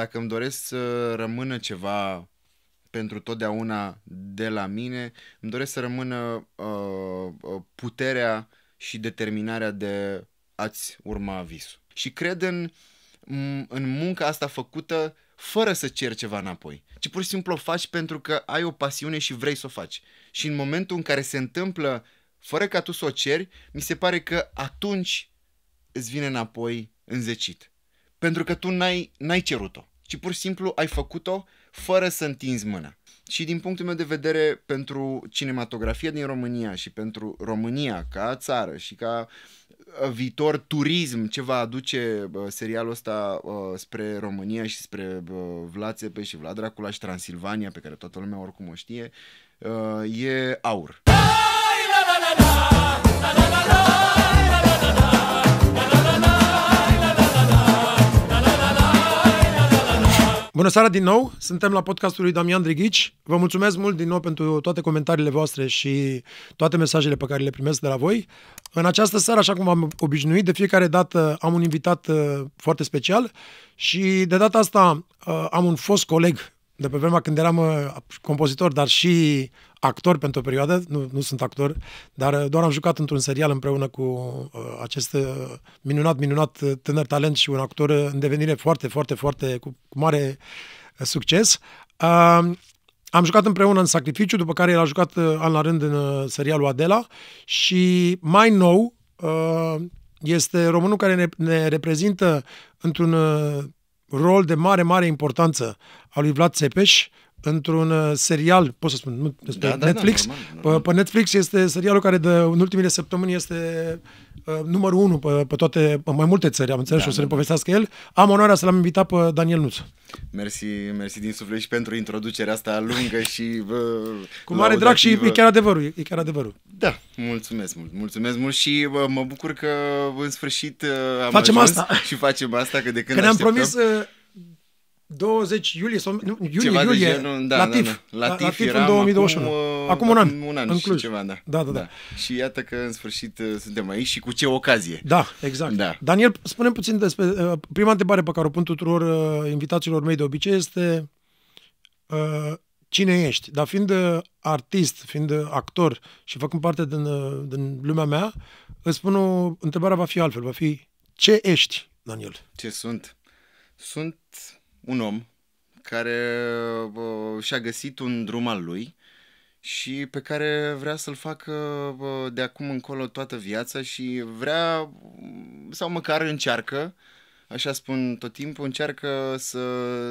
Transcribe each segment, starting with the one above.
dacă îmi doresc să rămână ceva pentru totdeauna de la mine, îmi doresc să rămână uh, uh puterea și determinarea de a-ți urma visul. Și cred în, în munca asta făcută fără să cer ceva înapoi, ci pur și simplu o faci pentru că ai o pasiune și vrei să o faci. Și în momentul în care se întâmplă fără ca tu să o ceri, mi se pare că atunci îți vine înapoi înzecit. Pentru că tu n-ai, n-ai cerut-o ci pur și simplu ai făcut-o fără să întinzi mâna. Și din punctul meu de vedere, pentru cinematografia din România și pentru România ca țară și ca viitor turism ce va aduce serialul ăsta spre România și spre Vlad Țepe și Vlad Dracula și Transilvania, pe care toată lumea oricum o știe, e aur. La, la, la, la, la, la, la, la. Bună seara din nou! Suntem la podcastul lui Damian Drighici. Vă mulțumesc mult din nou pentru toate comentariile voastre și toate mesajele pe care le primesc de la voi. În această seară, așa cum am obișnuit, de fiecare dată am un invitat uh, foarte special și de data asta uh, am un fost coleg de pe vremea când eram uh, compozitor, dar și actor pentru o perioadă, nu, nu sunt actor, dar uh, doar am jucat într-un serial împreună cu uh, acest uh, minunat, minunat uh, tânăr talent și un actor uh, în devenire foarte, foarte, foarte cu, cu mare succes. Uh, am jucat împreună în Sacrificiu, după care el a jucat uh, an la rând în uh, serialul Adela și mai nou uh, este românul care ne, ne reprezintă într-un uh, rol de mare, mare importanță al lui Vlad Țepeș într-un uh, serial, pot să spun, nu, da, despre da, da, Netflix. Da, normal, normal. Pe, pe Netflix este serialul care de, în ultimele săptămâni este uh, numărul unu pe, pe toate, pe mai multe țări, am înțeles da, și o să ne da, da. povestească el. Am onoarea să l-am invitat pe Daniel Nuț. Mersi, mersi din suflet și pentru introducerea asta lungă și bă, Cu mare drag și e chiar adevărul, e chiar adevărul. Da, mulțumesc mult, mulțumesc mult și bă, mă bucur că în sfârșit uh, am facem asta. și facem asta, că de când Că ne-am promis uh, 20 iulie sau nu, iulie, ceva iulie, de genul, da, da, Latif, da, da. Latif, Latif eram în 2021. Acum, acum un an. un an în și ceva, da. Da, da, da. da. Și iată că în sfârșit uh, suntem aici și cu ce ocazie. Da, exact. Da. Daniel, spune puțin despre uh, prima întrebare pe care o pun tuturor uh, invitațiilor mei de obicei este uh, cine ești? Dar fiind uh, artist, fiind uh, actor și făcând parte din, din lumea mea, îți spun o întrebare va fi altfel, va fi ce ești, Daniel? Ce sunt? Sunt un om care și-a găsit un drum al lui și pe care vrea să-l facă de acum încolo toată viața și vrea, sau măcar încearcă, așa spun tot timpul, încearcă să,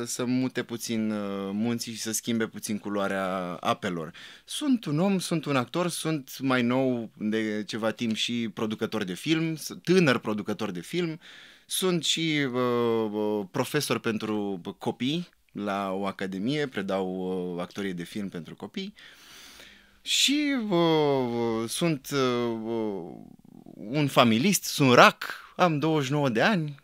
să mute puțin uh, munții și să schimbe puțin culoarea apelor. Sunt un om, sunt un actor, sunt mai nou de ceva timp și producător de film, tânăr producător de film, sunt și uh, profesor pentru copii la o academie, predau uh, actorie de film pentru copii și uh, sunt uh, un familist, sunt rac, am 29 de ani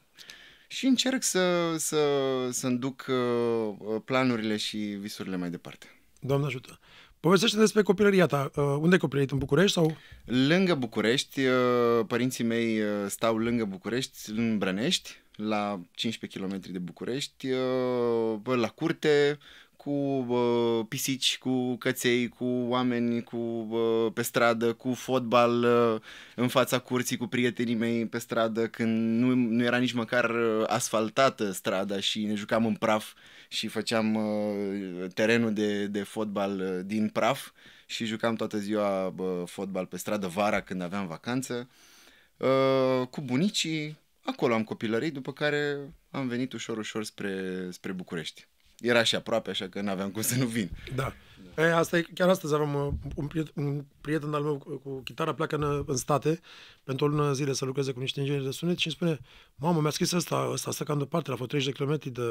și încerc să, să, să-mi duc uh, planurile și visurile mai departe. Doamne ajută! Povestește despre copilăria ta. Uh, unde ai copilărit? În București sau? Lângă București. Uh, părinții mei uh, stau lângă București, în Brănești, la 15 km de București, la curte, cu uh, pisici, cu căței, cu oameni cu, uh, pe stradă, cu fotbal uh, în fața curții, cu prietenii mei pe stradă, când nu, nu era nici măcar ă, asfaltată strada și ne jucam în praf și făceam uh, terenul de, de fotbal din praf și jucam toată ziua uh, fotbal pe stradă vara când aveam vacanță. Uh, cu bunicii, acolo am copilărit, după care am venit ușor, ușor spre, spre București era și aproape, așa că n-aveam cum să nu vin. Da. E, asta e, chiar astăzi aveam uh, un, prieten, un prieten al meu cu chitară, pleacă în, în state pentru o lună zile să lucreze cu niște ingineri de sunet și îmi spune, mamă, mi-a scris asta, asta, asta cam departe, la 30 de km de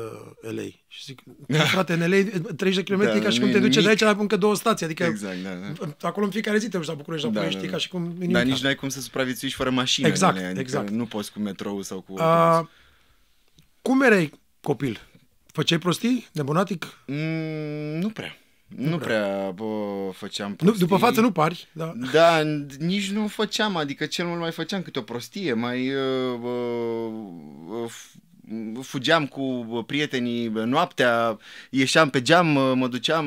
LA. Și zic, păi, frate, în LA 30 de km da, ca și cum te duce mic. de aici la încă două stații, adică exact, da, da. acolo în fiecare zi te duci la București, la da, București, da, da. ca și cum... Nimic. Dar da. nici n-ai cum să supraviețuiești fără mașină. Exact, adică exact. Nu poți cu metrou sau cu... A, cum erai copil? Făceai prostii de bunatic? Mm, nu prea. Nu, nu prea, prea bă, făceam prostii. după față nu pari, da. Da, nici nu făceam, adică cel mult mai făceam câte o prostie, mai uh, fugeam cu prietenii noaptea, ieșeam pe geam, mă duceam,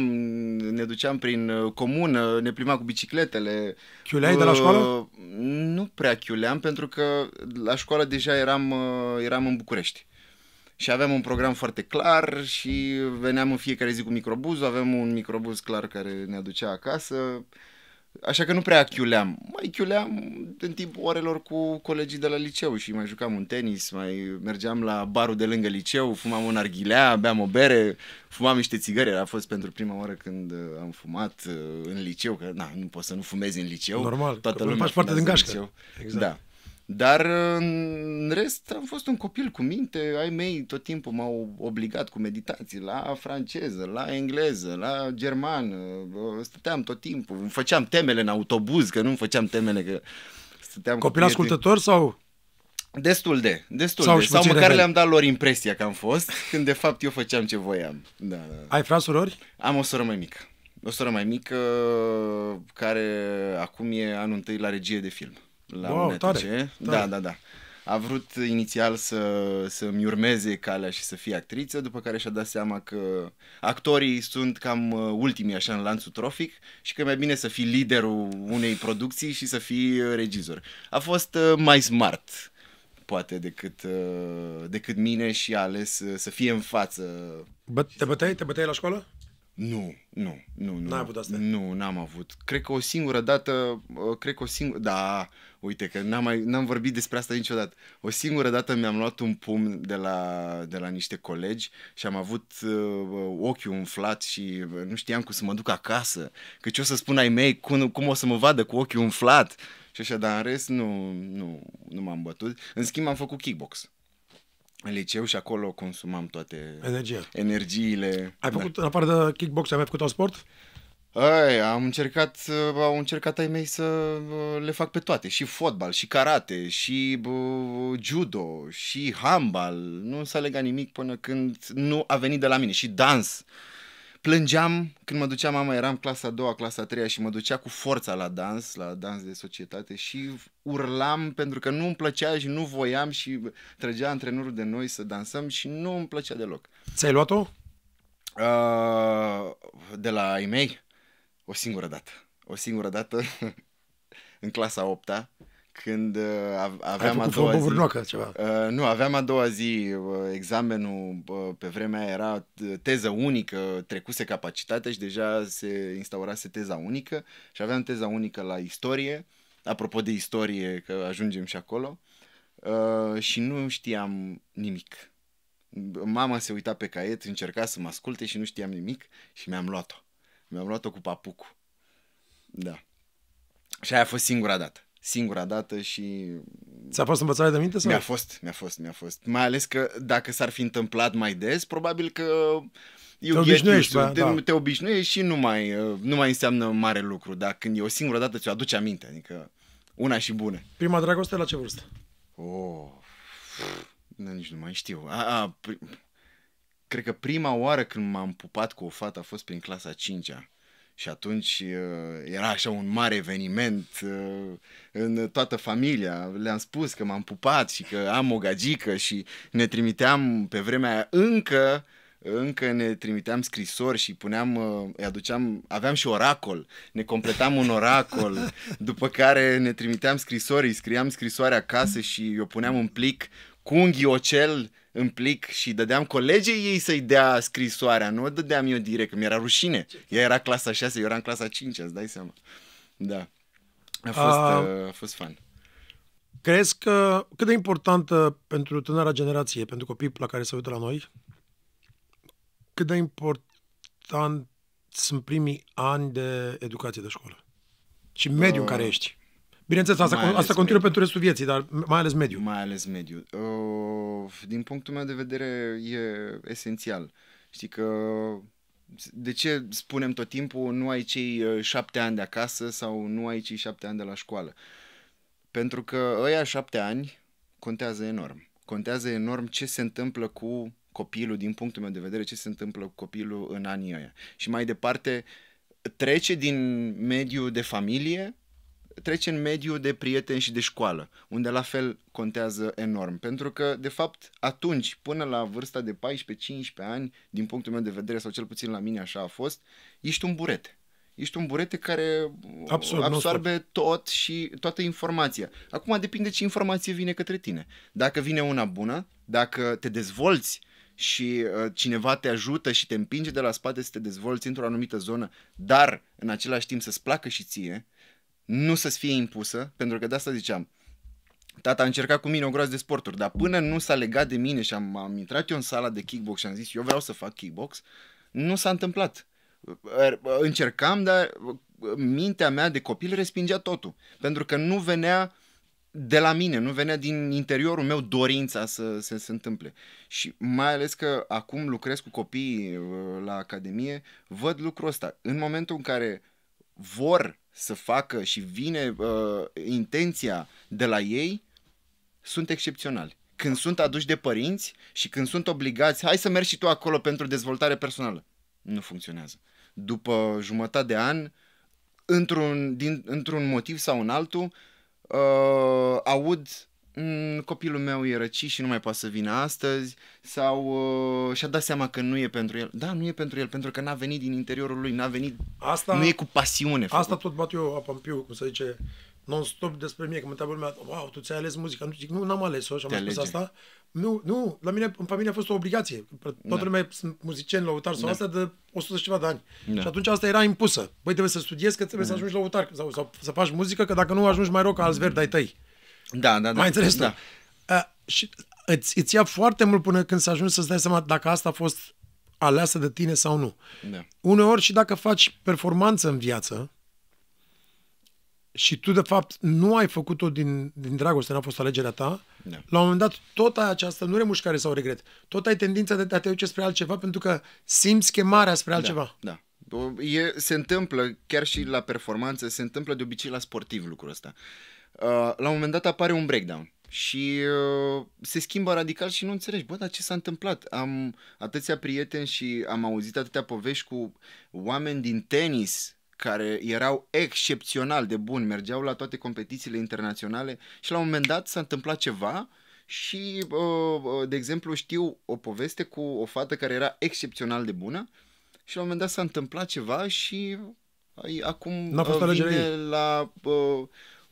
ne duceam prin comună, ne plimbam cu bicicletele. Chiuleai de la școală? Nu prea chiuleam, pentru că la școală deja eram, uh, eram în București și aveam un program foarte clar și veneam în fiecare zi cu microbuzul, aveam un microbuz clar care ne aducea acasă, așa că nu prea chiuleam. Mai chiuleam în timpul orelor cu colegii de la liceu și mai jucam un tenis, mai mergeam la barul de lângă liceu, fumam un arghilea, beam o bere, fumam niște țigări. A fost pentru prima oară când uh, am fumat uh, în liceu, că na, nu poți să nu fumezi în liceu. Normal, Toată că lumea faci parte din gașcă. Exact. Da. Dar în rest am fost un copil cu minte, ai mei tot timpul m-au obligat cu meditații la franceză, la engleză, la germană, stăteam tot timpul, îmi făceam temele în autobuz, că nu îmi făceam temele că stăteam Copil cu ascultător sau? Destul de, destul sau de. Sau măcar le-am dat lor impresia că am fost, când de fapt eu făceam ce voiam. Da, da, da. Ai frate surori? Am o soră mai mică. O soră mai mică care acum e anul întâi la regie de film la wow, UNTC. Tare, tare. Da, da, da. A vrut inițial să, să-mi urmeze calea și să fie actriță, după care și-a dat seama că actorii sunt cam uh, ultimii așa în lanțul trofic și că e mai bine să fii liderul unei producții și să fii uh, regizor. A fost uh, mai smart poate decât, decât mine și a ales să fie în față. Bă, te băteai? Te băteai la școală? Nu, nu, nu, nu. N-ai avut asta? Nu, n-am avut. Cred că o singură dată, cred că o singură, da, Uite că n-am, mai, n-am vorbit despre asta niciodată. O singură dată mi-am luat un pumn de la, de la niște colegi și am avut uh, ochiul umflat și uh, nu știam cum să mă duc acasă, că ce o să spun ai mei, cum, cum o să mă vadă cu ochiul umflat și așa, dar în rest nu, nu, nu m-am bătut. În schimb am făcut kickbox în liceu și acolo consumam toate Energia. energiile. Ai da. făcut, da. în afară de kickbox, ai mai făcut un sport? Ai, am încercat, uh, au încercat ai mei să uh, le fac pe toate, și fotbal, și karate, și bă, judo, și handbal, nu s-a legat nimic până când nu a venit de la mine, și dans. Plângeam când mă ducea mama, eram clasa a doua, clasa a treia și mă ducea cu forța la dans, la dans de societate și urlam pentru că nu îmi plăcea și nu voiam și trăgea antrenorul de noi să dansăm și nu îmi plăcea deloc. Ți-ai luat-o? Uh, de la e mei? o singură dată. O singură dată în clasa 8 -a, când uh, aveam a doua zi... Vârnocă, ceva. Uh, nu, aveam a doua zi uh, examenul, uh, pe vremea era uh, teză unică, trecuse capacitatea și deja se instaurase teza unică și aveam teza unică la istorie, apropo de istorie, că ajungem și acolo, uh, și nu știam nimic. Mama se uita pe caiet, încerca să mă asculte și nu știam nimic și mi-am luat-o. Mi-am luat-o cu papucu. Da. Și aia a fost singura dată. Singura dată și... Ți-a fost învățare de minte? Sau? Mi-a fost, mi-a fost, mi-a fost. Mai ales că dacă s-ar fi întâmplat mai des, probabil că... eu te obișnuiești, te, da. te obișnuiești și nu mai, uh, nu mai înseamnă mare lucru, dar când e o singură dată ți-o aduce aminte, adică una și bună. Prima dragoste la ce vârstă? Oh, nu, nici nu mai știu. A, a, cred că prima oară când m-am pupat cu o fată a fost prin clasa 5-a. Și atunci uh, era așa un mare eveniment uh, în toată familia. Le-am spus că m-am pupat și că am o gagică și ne trimiteam pe vremea aia încă încă ne trimiteam scrisori și puneam, uh, îi aduceam, aveam și oracol, ne completam un oracol, după care ne trimiteam scrisori, scriam scrisoarea acasă și eu puneam un plic cu un ghiocel în plic și dădeam colegii ei să-i dea scrisoarea, nu o dădeam eu direct, că mi-era rușine. Ea era clasa 6, eu eram clasa 5, îți dai seama. Da. A fost, a, a fost fan. Crezi că cât de importantă pentru tânăra generație, pentru copiii la care se uită la noi, cât de important sunt primii ani de educație de școală? Și mediul uh, în care ah. ești? Bineînțeles, asta, mai asta continuă mediu. pentru restul vieții, dar mai ales mediu. Mai ales mediu. Din punctul meu de vedere, e esențial. Știi că de ce spunem tot timpul nu ai cei uh, șapte ani de acasă sau nu ai cei șapte ani de la școală? Pentru că ăia șapte ani contează enorm. Contează enorm ce se întâmplă cu copilul, din punctul meu de vedere, ce se întâmplă cu copilul în anii ăia. Și mai departe, trece din mediul de familie trece în mediul de prieteni și de școală, unde la fel contează enorm. Pentru că, de fapt, atunci, până la vârsta de 14-15 ani, din punctul meu de vedere, sau cel puțin la mine așa a fost, ești un burete. Ești un burete care Absolut, absorbe nostru. tot și toată informația. Acum depinde ce informație vine către tine. Dacă vine una bună, dacă te dezvolți și uh, cineva te ajută și te împinge de la spate să te dezvolți într-o anumită zonă, dar în același timp să-ți placă și ție, nu să-ți fie impusă, pentru că de asta ziceam, tata a încercat cu mine o groază de sporturi, dar până nu s-a legat de mine și am, am intrat eu în sala de kickbox și am zis eu vreau să fac kickbox, nu s-a întâmplat. Er, încercam, dar mintea mea de copil respingea totul, pentru că nu venea de la mine, nu venea din interiorul meu dorința să, să se întâmple. Și mai ales că acum lucrez cu copii uh, la academie, văd lucrul ăsta. În momentul în care vor să facă și vine uh, intenția de la ei, sunt excepționali. Când sunt aduși de părinți și când sunt obligați, hai să mergi și tu acolo pentru dezvoltare personală. Nu funcționează. După jumătate de an, într-un, din, într-un motiv sau în altul, uh, aud Mm, copilul meu e răcit și nu mai poate să vină astăzi sau uh, și-a dat seama că nu e pentru el. Da, nu e pentru el, pentru că n-a venit din interiorul lui, n-a venit, asta, nu e cu pasiune. Făcut. Asta tot bat eu piu, cum se zice, non-stop despre mine, că mă întreabă lumea, wow, tu ți-ai ales muzica. Nu, zic, nu, n-am ales-o și am spus asta. Nu, nu, la mine, în familie a fost o obligație. Toată da. lumea sunt muzicieni, lăutari sau da. asta de 100 și ceva de ani. Da. Și atunci asta era impusă. Băi, trebuie să studiezi, că trebuie da. să ajungi lăutar sau, sau, să faci muzică, că dacă nu ajungi mai rog ca alți verdi ai tăi. Da, da, da. Mai înțeles da. Uh, și îți, îți ia foarte mult până când să ajungi să-ți dai seama dacă asta a fost aleasă de tine sau nu. Da. Uneori și dacă faci performanță în viață și tu de fapt nu ai făcut-o din, din dragoste, n-a fost alegerea ta, da. la un moment dat tot ai această, nu remușcare sau regret, tot ai tendința de a te duce spre altceva pentru că simți chemarea spre da, altceva. Da, da. E, se întâmplă, chiar și la performanță, se întâmplă de obicei la sportiv lucrul ăsta. Uh, Uh, la un moment dat apare un breakdown și uh, se schimbă radical și nu înțelegi, bă, dar ce s-a întâmplat? Am atâția prieteni și am auzit atâtea povești cu oameni din tenis care erau excepțional de buni, mergeau la toate competițiile internaționale și la un moment dat s-a întâmplat ceva și, uh, uh de exemplu, știu o poveste cu o fată care era excepțional de bună și la un moment dat s-a întâmplat ceva și uh, acum uh, vine la... Uh,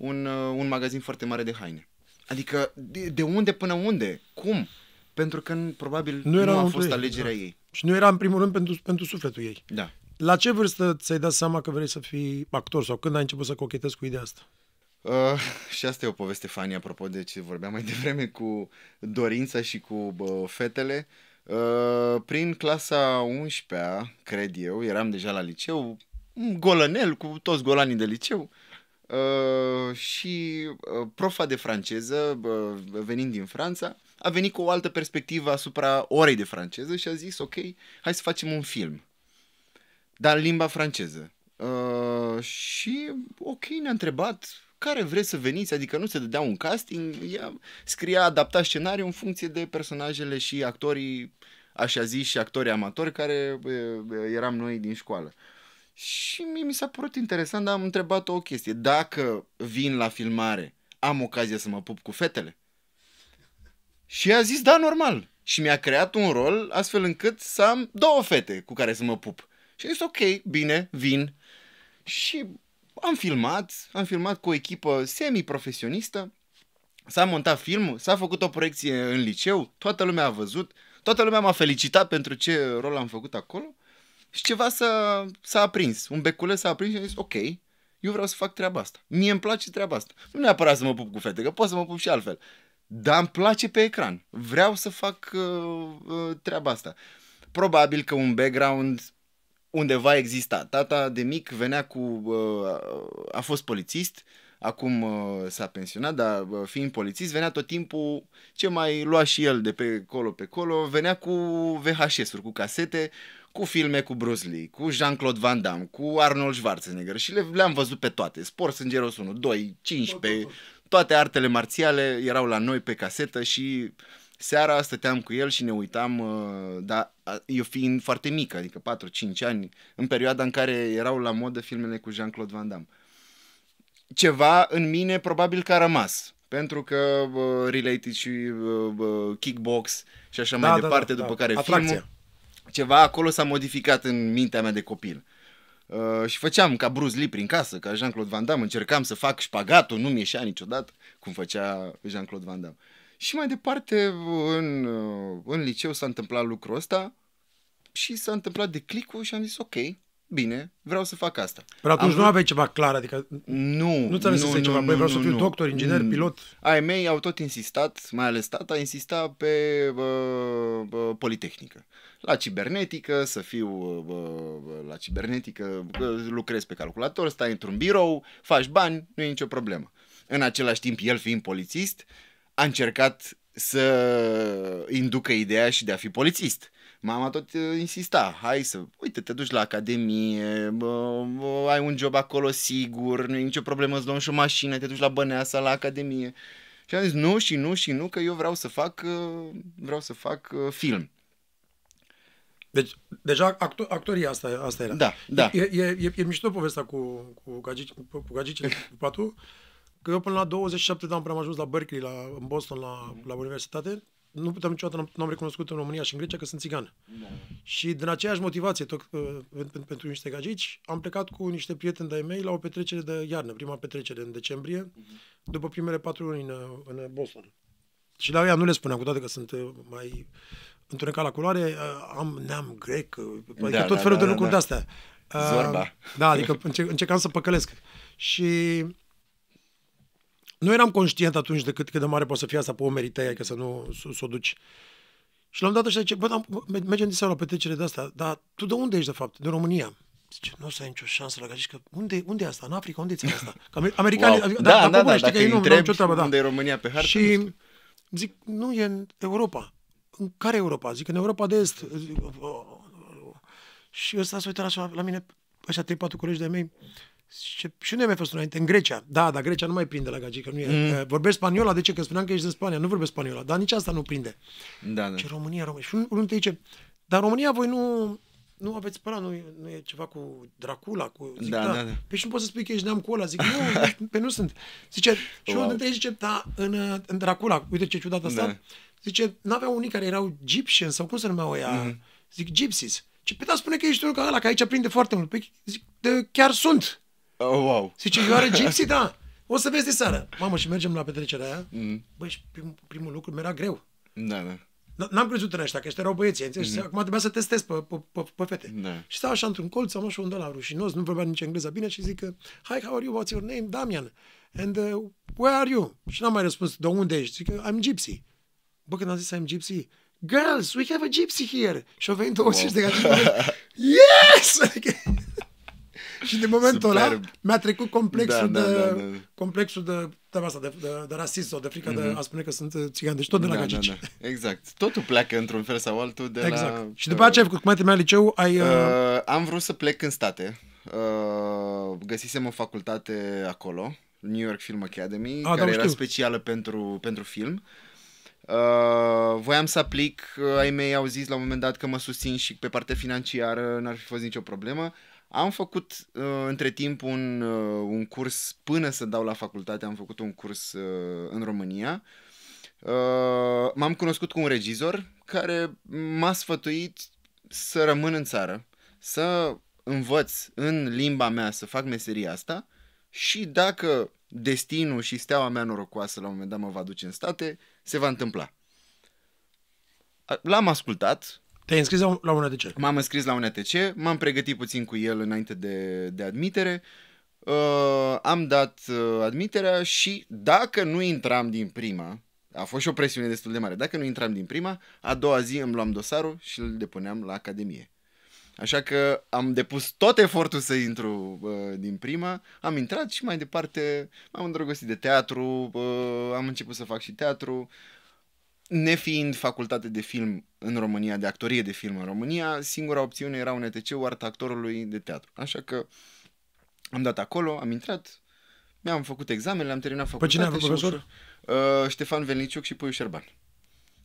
un, uh, un magazin foarte mare de haine. Adică, de, de unde până unde? Cum? Pentru că probabil nu, era nu a fost ei, alegerea da. ei. Și nu era în primul rând pentru, pentru sufletul ei. Da. La ce vârstă ți-ai dat seama că vrei să fii actor sau când ai început să cochetezi cu ideea asta? Uh, și asta e o poveste fani, apropo de ce vorbeam mai devreme cu dorința și cu bă, fetele. Uh, prin clasa 11 cred eu, eram deja la liceu, un golănel cu toți golanii de liceu. Uh, și uh, profa de franceză, uh, venind din Franța, a venit cu o altă perspectivă asupra orei de franceză și a zis, ok, hai să facem un film, dar în limba franceză. și, ok, ne-a întrebat care vreți să veniți, adică nu se dădea un casting, ea scria, adapta scenariul în funcție de personajele și actorii, așa zis, și actorii amatori care eram noi din școală. Uh, și mi s-a părut interesant, dar am întrebat o chestie. Dacă vin la filmare, am ocazia să mă pup cu fetele? Și a zis, da, normal. Și mi-a creat un rol astfel încât să am două fete cu care să mă pup. Și a zis, ok, bine, vin. Și am filmat, am filmat cu o echipă semi-profesionistă, s-a montat filmul, s-a făcut o proiecție în liceu, toată lumea a văzut, toată lumea m-a felicitat pentru ce rol am făcut acolo și ceva s-a, s-a aprins, un beculeț s-a aprins și am zis, ok, eu vreau să fac treaba asta. Mie îmi place treaba asta. Nu neapărat să mă pup cu fete, că pot să mă pup și altfel. Dar îmi place pe ecran. Vreau să fac uh, uh, treaba asta. Probabil că un background undeva exista. Tata de mic venea cu... Uh, a fost polițist, acum uh, s-a pensionat, dar uh, fiind polițist venea tot timpul, ce mai lua și el de pe colo pe colo, venea cu VHS-uri, cu casete, uh, cu filme cu Bruce Lee, cu Jean-Claude Van Damme, cu Arnold Schwarzenegger și le, le-am văzut pe toate. Sport Sângeros 1, 2, 15, toate artele marțiale erau la noi pe casetă și seara stăteam cu el și ne uitam, uh, dar eu fiind foarte mică, adică 4-5 ani, în perioada în care erau la modă filmele cu Jean-Claude Van Damme. Ceva în mine probabil că a rămas, pentru că uh, related și uh, uh kickbox și așa da, mai da, da departe, da, după da. care Atracția. filmul ceva acolo s-a modificat în mintea mea de copil. Uh, și făceam ca Bruce Lee prin casă, ca Jean-Claude Van Damme, încercam să fac șpagatul, nu-mi ieșea niciodată cum făcea Jean-Claude Van Damme. Și mai departe, în, uh, în liceu s-a întâmplat lucrul ăsta și s-a întâmplat de clicul și am zis ok, bine, vreau să fac asta. Dar atunci Am... nu aveai ceva clar, adică nu, nu ți am zis ceva, nu, băi, vreau nu, să fiu nu, doctor, inginer, nu. Mm. pilot. Ai mei au tot insistat, mai ales tata, insista pe uh, uh, Politehnică. La cibernetică, să fiu uh, la cibernetică, uh, lucrezi pe calculator, stai într-un birou, faci bani, nu e nicio problemă. În același timp, el fiind polițist, a încercat să inducă ideea și de a fi polițist mama tot uh, insista, hai să, uite, te duci la academie, bă, bă, ai un job acolo sigur, nu e nicio problemă, îți luăm și o mașină, te duci la Băneasa, la academie. Și am zis, nu și nu și nu, că eu vreau să fac, uh, vreau să fac uh, film. Deci, deja acto- actoria asta, asta era. Da, da. E, e, e, e mișto povestea cu, cu, gagici, cu Gagici, cu patul, că eu până la 27 de ani am ajuns la Berkeley, la, în Boston, la, la universitate nu putem niciodată, nu am recunoscut în România și în Grecia că sunt țigan. Da. Și din aceeași motivație, tot, uh, pentru pentru niște gagici, am plecat cu niște prieteni de-ai mei la o petrecere de iarnă, prima petrecere în decembrie, uh-huh. după primele patru luni în, uh, în uh, Boston. Și la ea nu le spuneam, cu toate că sunt mai întunecat la culoare, am neam grec, adică da, tot da, felul da, de da, lucruri da. de astea. Zorba. da, adică încercam să păcălesc. Și nu eram conștient atunci de cât, cât de mare poate să fie asta pe omerii tăi, că adică să nu să, să o duci. Și la am dat așa, zice, bă, dar mergem de la petrecere de asta, dar tu de unde ești de fapt? De România. Zice, nu o să ai nicio șansă la gagici, că unde, unde e asta? În Africa, unde e asta? Că americani? wow. Adică, da, da, da, da, bune, da, știi că ei nu vreau nicio treabă, da. Unde e România pe hartă? Și zic, nu, e în Europa. În care Europa? Zic, în Europa de Est. Zic, oh, oh, oh. oh. Și ăsta s-a uitat așa la mine, așa trei, patru colegi de mei, și, și unde mi mai fost înainte? În Grecia. Da, dar Grecia nu mai prinde la gagică. Nu e. Mm. Eh, vorbesc spaniola, de ce? Că spuneam că ești în Spania, nu vorbesc spaniola, dar nici asta nu prinde. Da, da. Ce România, România. Și unul te zice, dar România voi nu, nu aveți pe nu, nu e ceva cu Dracula, cu... Zic, da, da, da. da. Pe păi și nu poți să spui că ești neam cu ăla. Zic, nu, deci, pe nu sunt. Zice, și wow. unul te zice, da, în, în Dracula, uite ce ciudat asta, da. zice, n-aveau unii care erau gyptian sau cum se numeau ăia, mm. zic, gypsies. Ce pe păi da, spune că ești unul ca ăla, că aici prinde foarte mult. Păi, zic, de, chiar sunt. Oh, wow. Zice, eu are Gypsy, da. O să vezi de seară. Mamă, și mergem la petrecerea aia. Mm. Băi, și prim, primul lucru mi-era greu. Da, da. N-am crezut în ăștia, că ăștia erau băieții, înțelegi? Mm-hmm. Acum trebuia să testez pe, pe, pe, pe fete. Da. Și stau așa într-un colț, am așa un dolar rușinos, nu vorbea nici engleza bine și zic că, hi, how are you, what's your name? Damian. And uh, where are you? Și n-am mai răspuns, de unde ești? Zic că I'm gypsy. Bă, când am zis I'm gypsy, girls, we have a gypsy here. Și au venit 20 wow. de gata. yes! și din momentul ăla mi-a trecut complexul da, da de da, da, da. complexul de de, de, de, de rasism sau de frica mm-hmm. de mhm. a spune că sunt țigan, deci tot de la da, gagici. Da, da. Exact. Totul pleacă într-un fel sau altul de exact. la... Și după uh, aceea ai făcut cum ai liceu, ai... Uh... Uh, am vrut să plec în state. Uh, găsisem o facultate acolo, New York Film Academy, ah, care da, era specială pentru, pentru film. Uh, voiam să aplic, uh, ai mei au zis la un moment dat că mă susțin și pe partea financiară n-ar fi fost nicio problemă. Am făcut uh, între timp un, uh, un curs, până să dau la facultate, am făcut un curs uh, în România. Uh, m-am cunoscut cu un regizor care m-a sfătuit să rămân în țară, să învăț în limba mea să fac meseria asta și dacă destinul și steaua mea norocoasă la un moment dat mă va duce în state, se va întâmpla. L-am ascultat, te-ai înscris la, un ATC? M-am înscris la un ATC, m-am pregătit puțin cu el înainte de, de admitere, uh, am dat uh, admiterea și dacă nu intram din prima, a fost și o presiune destul de mare, dacă nu intram din prima, a doua zi îmi luam dosarul și îl depuneam la Academie. Așa că am depus tot efortul să intru uh, din prima, am intrat și mai departe m-am îndrăgostit de teatru, uh, am început să fac și teatru, nefiind facultate de film în România, de actorie de film în România, singura opțiune era un etc art actorului de teatru. Așa că am dat acolo, am intrat, mi-am făcut examenele, am terminat facultatea. Păi cine făcut profesor? Ușor, uh, Ștefan Velniciuc și Puiu Șerban.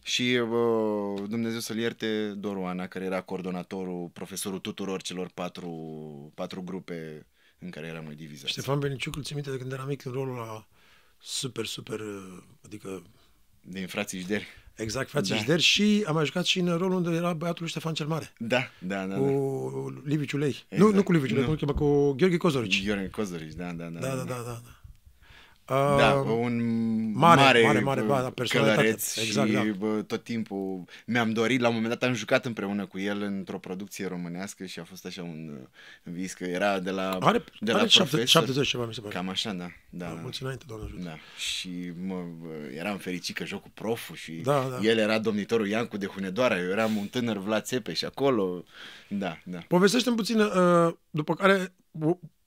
Și uh, Dumnezeu să-l ierte Doruana, care era coordonatorul, profesorul tuturor celor patru, patru grupe în care eram noi divizați. Ștefan Velniciuc îl țin minte de când era mic în rolul la super, super, uh, adică din frații Jder. Exact, frații da. Jder și am mai jucat și în rolul unde era băiatul lui Ștefan cel Mare. Da, da, da. Cu da. Liviciu Lei. Exact. Nu, nu cu Liviciu Lei, cum cu Gheorghe Cozorici. Gheorghe Cozorici, da, da, da. Da, da, da, da. da. da da, un mare, mare, mare, mare bă, da, călăreț și exact, da. bă, tot timpul mi-am dorit, la un moment dat am jucat împreună cu el într-o producție românească și a fost așa un vis că era de la Are, de are la 70, 70 ceva, mi se pare. Cam așa, da. da, da mulți înainte, doamne ajută. Da. Și mă, eram fericit că joc cu proful și da, da. el era domnitorul Iancu de Hunedoara, eu eram un tânăr Vlad și acolo. Da, da. Povestește-mi puțin, uh, după care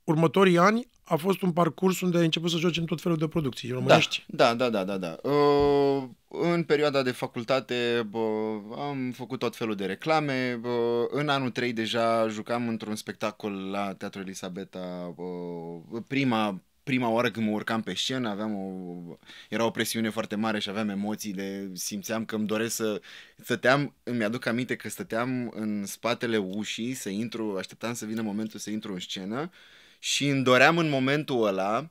următorii ani a fost un parcurs unde ai început să joci în tot felul de producții da, românești. Da, da, da, da, da. da. Uh, în perioada de facultate bă, am făcut tot felul de reclame. Bă, în anul 3 deja jucam într-un spectacol la Teatrul Elisabeta, bă, prima prima oară când mă urcam pe scenă, aveam o, era o presiune foarte mare și aveam De, simțeam că îmi doresc să stăteam, îmi aduc aminte că stăteam în spatele ușii să intru, așteptam să vină momentul să intru în scenă și îmi doream în momentul ăla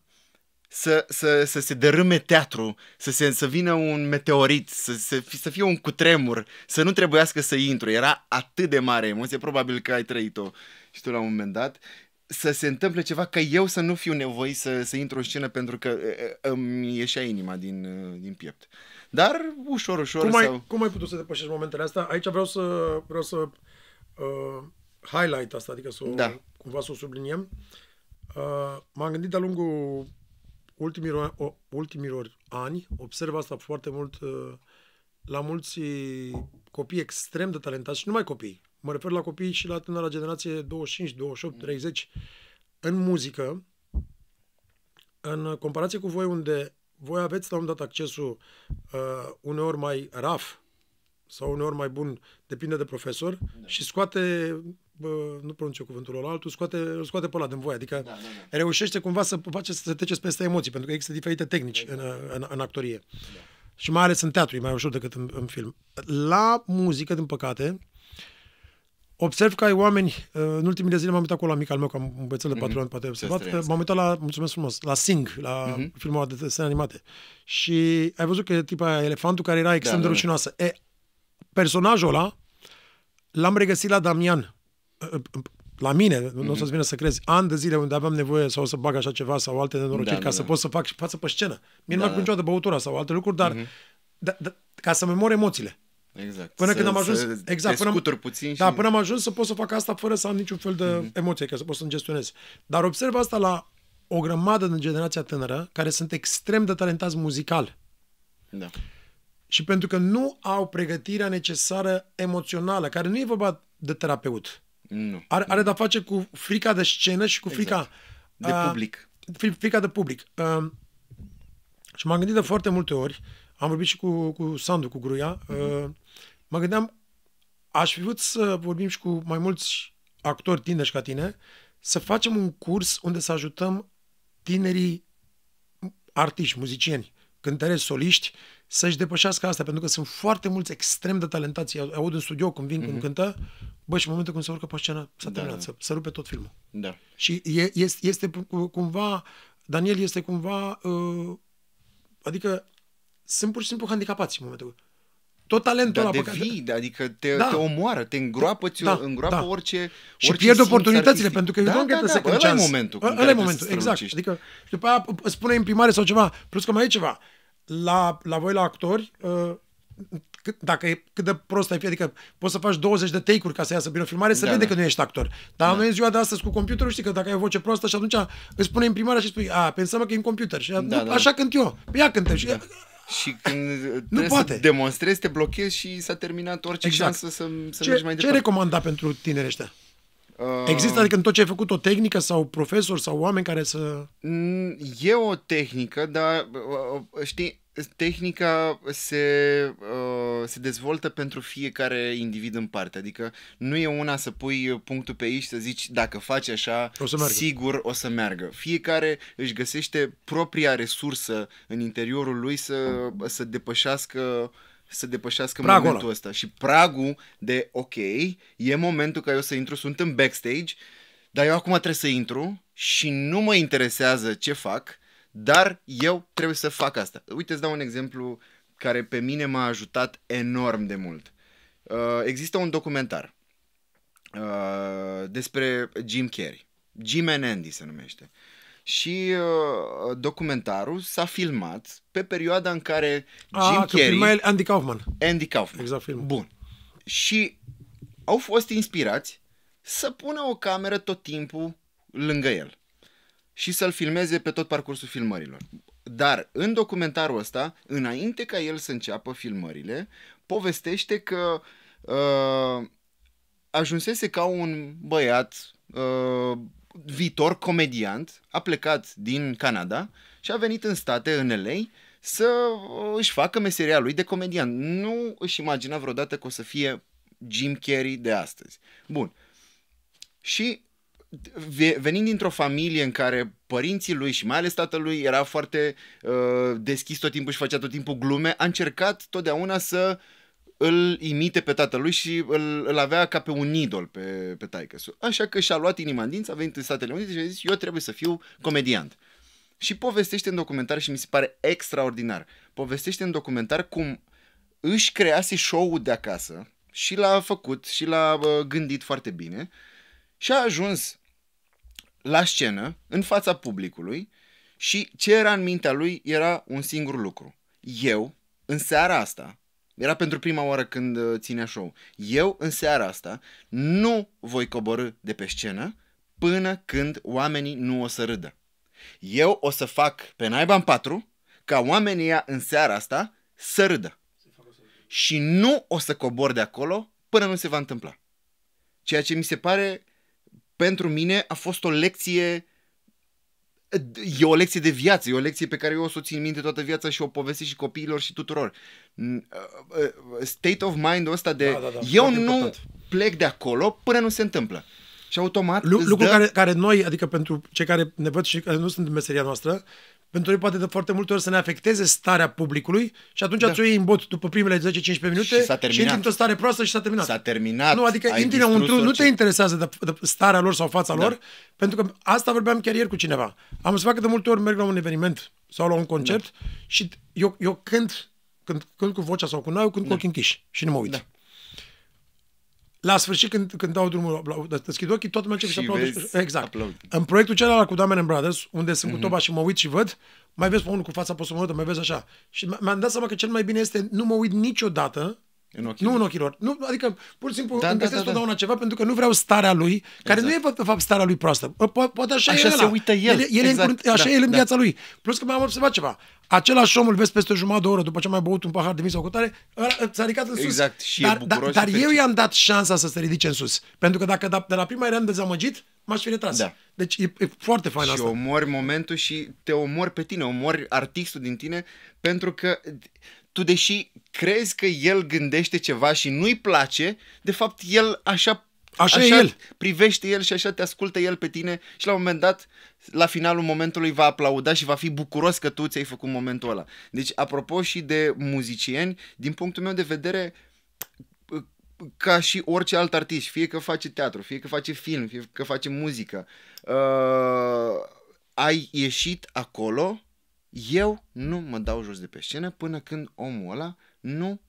să, să, să se dărâme teatru, să, se, să vină un meteorit, să, să, să fie un cutremur, să nu trebuiască să intru. Era atât de mare emoție, probabil că ai trăit-o și tu la un moment dat, să se întâmple ceva ca eu să nu fiu nevoit să, să intru în scenă pentru că îmi ieșea inima din, din piept. Dar ușor, ușor... Cum ai, sau... cum ai putut să depășești momentele astea? Aici vreau să, vreau să uh, highlight asta, adică să o, da. cumva să o subliniem. Uh, Uh, m-am gândit de-a lungul ultimilor, ultimilor ani, observ asta foarte mult uh, la mulți copii extrem de talentați și nu mai copii. Mă refer la copii și la tânăra generație 25, 28, 30 în muzică. În comparație cu voi, unde voi aveți la un dat accesul uh, uneori mai raf sau uneori mai bun, depinde de profesor, da. și scoate bă, nu pronunțe cuvântul ăla, altul scoate, îl scoate pe ăla din voie. Adică da, da, da. reușește cumva să face să treceți peste emoții, pentru că există diferite tehnici da, da, da. În, exact. în, în actorie. Da. Și mai ales în teatru, e mai ușor decât în, în film. La muzică, din păcate, observ că ai oameni, uh, în ultimile zile m-am uitat acolo la mic al meu, că am un băiețel de mhm. patru mm-hmm. ani, poate observat, m-am uitat la, mulțumesc frumos, la Sing, la mm-hmm. filmul de desene animate. Și ai văzut că e tipa aia, elefantul care era da, extrem da, de rușinoasă. Da, da. E, personajul ăla, l-am regăsit la Damian la mine, mm-hmm. nu o să-ți vină să crezi, ani de zile unde aveam nevoie sau să bag așa ceva sau alte nenorociri da, ca da, să da. pot să fac față pe scenă. Mie da, nu da. niciodată băutura sau alte lucruri, dar mm-hmm. da, da, ca să mor emoțiile. Exact. Până să, când am ajuns, exact, până am, puțin da, și... până am ajuns să pot să fac asta fără să am niciun fel de mm-hmm. emoție, ca să pot să gestionez. Dar observ asta la o grămadă din generația tânără care sunt extrem de talentați muzical. Da. Și pentru că nu au pregătirea necesară emoțională, care nu e vorba de terapeut nu. Are, are de-a face cu frica de scenă și cu exact. frica... Exact. De uh, public. Frica de public. Uh, și m-am gândit de foarte multe ori, am vorbit și cu, cu Sandu, cu Gruia, uh-huh. mă gândeam, aș fi vrut să vorbim și cu mai mulți actori tineri ca tine, să facem un curs unde să ajutăm tinerii artiști, muzicieni, cântăreți, soliști, să-și depășească asta, pentru că sunt foarte mulți extrem de talentați, aud în studio cum vin, mm-hmm. cum mhm. cântă, bă, și în momentul când se urcă pe scenă, s-a da. terminat, da. să, să rupe tot filmul. Da. Și e, este, este cumva, Daniel este cumva, uh, adică sunt pur și simplu handicapați în momentul tot talentul ăla. Da, devii, pe adică te, da. te omoară, te îngroapă, ți da, îngroapă da. orice, Și orice pierd oportunitățile, artistic. pentru că da, eu nu da, da, second da, momentul. Ăla e momentul, ă, exact. Adică, și după aia spune în primare sau ceva, plus că mai e ceva la, la voi la actori, uh, cât, dacă e cât de prost ai fi, adică poți să faci 20 de take-uri ca să iasă bine o filmare, să da, vede da. că nu ești actor. Dar da. noi în ziua de astăzi cu computerul știi că dacă ai o voce proastă și atunci îți spune imprimarea și spui, a, pensăm că e în computer. Și da, nu, da. așa cânt eu. Păi ia Și da. Și când nu poate. să demonstrezi, te blochezi și s-a terminat orice exact. șansă să, să ce, mergi mai departe. Ce recomanda pentru tineri ăștia? Uh, Există, adică în tot ce ai făcut, o tehnică sau profesor sau oameni care să... E o tehnică, dar uh, știi, tehnica se, uh, se dezvoltă pentru fiecare individ în parte. Adică nu e una să pui punctul pe aici și să zici dacă faci așa, o să sigur o să meargă. Fiecare își găsește propria resursă în interiorul lui să, să depășească uh, să depășească pragul momentul ăla. ăsta. Și pragul de, ok, e momentul ca eu să intru, sunt în backstage, dar eu acum trebuie să intru și nu mă interesează ce fac, dar eu trebuie să fac asta. Uite, îți dau un exemplu care pe mine m-a ajutat enorm de mult. Uh, există un documentar uh, despre Jim Carrey. Jim and Andy se numește. Uh, și uh, documentarul s-a filmat pe perioada în care ah, Jim A, Carrey... Că Andy Kaufman. Andy Kaufman. Exact filmul. Bun. Și au fost inspirați să pună o cameră tot timpul lângă el și să-l filmeze pe tot parcursul filmărilor. Dar în documentarul ăsta, înainte ca el să înceapă filmările, povestește că uh, ajunsese ca un băiat uh, viitor comediant a plecat din Canada și a venit în state, în LA, să își facă meseria lui de comedian. Nu își imagina vreodată că o să fie Jim Carrey de astăzi. Bun. Și venind dintr-o familie în care părinții lui și mai ales tatălui era foarte uh, deschis tot timpul și făcea tot timpul glume, a încercat totdeauna să uh, îl imite pe tatălui și îl, îl avea ca pe un idol pe, pe taică Așa că și-a luat inima în dinți, a venit în Statele Unite și a zis eu trebuie să fiu comediant. Și povestește în documentar și mi se pare extraordinar. Povestește în documentar cum își crease show-ul de acasă și l-a făcut și l-a gândit foarte bine și a ajuns la scenă, în fața publicului și ce era în mintea lui era un singur lucru. Eu, în seara asta, era pentru prima oară când uh, ținea show. Eu, în seara asta, nu voi coborâ de pe scenă până când oamenii nu o să râdă. Eu o să fac pe naiba în patru ca oamenii în seara asta să râdă. Și nu o să cobor de acolo până nu se va întâmpla. Ceea ce mi se pare, pentru mine, a fost o lecție E o lecție de viață, e o lecție pe care eu o să o țin minte toată viața și o povesti și copiilor și tuturor. Uh, uh, state of mind-ul ăsta de da, da, da, eu nu important. plec de acolo până nu se întâmplă. Și automat Lu- Lucru dă... care, care noi, adică pentru cei care ne văd și care nu sunt în meseria noastră, pentru noi poate de foarte multe ori să ne afecteze starea publicului și atunci da. tu iei în bot după primele 10-15 minute și, s-a terminat. și intri într-o stare proastă și s-a terminat. S-a terminat. Nu, adică intri un nu te interesează de, de starea lor sau fața da. lor, pentru că asta vorbeam chiar ieri cu cineva. Am fac că de multe ori merg la un eveniment sau la un concert da. și eu, eu cânt, când, când cu vocea sau cu eu când da. cu ochii închiși și nu mă uit. Da la sfârșit, când, când dau drumul, la, la, deschid ochii, toată lumea începe să aplaudă. exact. Aplaud. În proiectul celălalt cu Damen Brothers, unde sunt mm-hmm. cu mhm. Toba și mă uit și văd, mai vezi pe unul cu fața posomorâtă, mai vezi așa. Și mi-am dat seama că cel mai bine este, nu mă uit niciodată în ochii nu în ochii lor. Nu, adică, pur și simplu, da, îmi da, găsesc da, da, totdeauna ceva pentru că nu vreau starea lui, care exact. nu e, de fapt, starea lui proastă. Po- poate așa, așa e se ăla. uită el. el, el exact. e în, exact. așa da, e el în da. viața lui. Plus că mai am observat ceva. Același om îl vezi peste jumătate de oră după ce mai băut un pahar de vin sau cutare, s-a ridicat în sus. Exact, și dar, e dar, da, Dar eu i-am dat șansa să se ridice în sus. Pentru că dacă de la prima eram dezamăgit, m-aș fi retras. Da. Deci e, e foarte fain și asta. Și omori momentul și te omori pe tine, omori artistul din tine, pentru că tu deși crezi că el gândește ceva și nu-i place, de fapt el așa Așa, așa el. privește el și așa te ascultă el pe tine și la un moment dat, la finalul momentului va aplauda și va fi bucuros că tu ți-ai făcut momentul ăla. Deci, apropo și de muzicieni, din punctul meu de vedere, ca și orice alt artist, fie că face teatru, fie că face film, fie că face muzică, uh, ai ieșit acolo eu nu mă dau jos de pe scenă până când omul ăla nu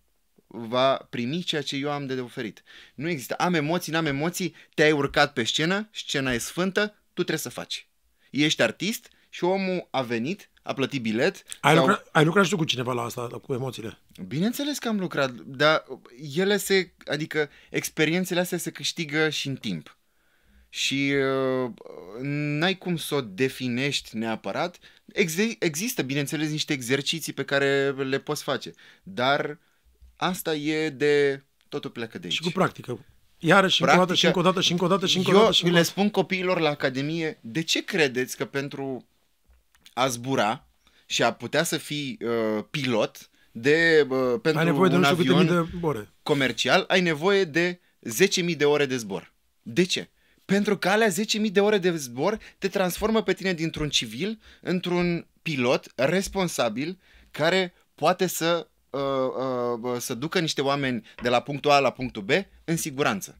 va primi ceea ce eu am de oferit. Nu există. Am emoții, n-am emoții, te-ai urcat pe scenă, scena e sfântă, tu trebuie să faci. Ești artist și omul a venit, a plătit bilet. Ai, sau... lucra, ai lucrat și tu cu cineva la asta, cu emoțiile? Bineînțeles că am lucrat, dar ele se, adică experiențele astea se câștigă și în timp și uh, n-ai cum să o definești neapărat. Ex- există, bineînțeles, niște exerciții pe care le poți face, dar asta e de... Totul pleacă de aici. Și cu practică. Iarăși, încă o dată, și încă o dată, și încă o dată, și încă o dată. Și le spun copiilor la academie, de ce credeți că pentru a zbura și a putea să fii uh, pilot de, uh, pentru ai nevoie de un avion de ore. comercial, ai nevoie de 10.000 de ore de zbor. De ce? Pentru că alea 10.000 de ore de zbor te transformă pe tine dintr-un civil într-un pilot responsabil care poate să, uh, uh, să ducă niște oameni de la punctul A la punctul B în siguranță.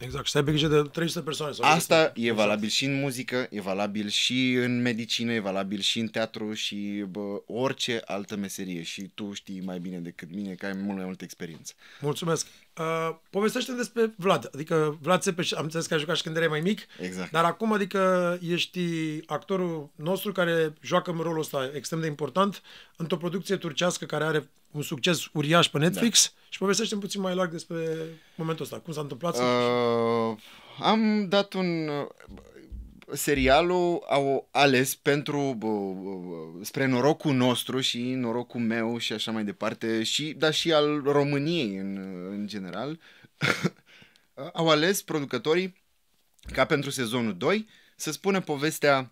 Exact, și să ai grijă de 300 persoane. Sau Asta e valabil exact. și în muzică, e valabil și în medicină, e valabil și în teatru și bă, orice altă meserie. Și tu știi mai bine decât mine că ai mult mai multă experiență. Mulțumesc. Uh, povestește despre Vlad. Adică Vlad Țepeș, am înțeles că ai jucat și când erai mai mic. Exact. Dar acum, adică, ești actorul nostru care joacă în rolul ăsta extrem de important într-o producție turcească care are un succes uriaș pe Netflix da. și povestește puțin mai larg despre momentul ăsta. Cum s-a întâmplat? Uh, am dat un... Uh, serialul au ales pentru, uh, uh, spre norocul nostru și norocul meu și așa mai departe, și, dar și al României în, în general, au ales producătorii ca pentru sezonul 2 să spună povestea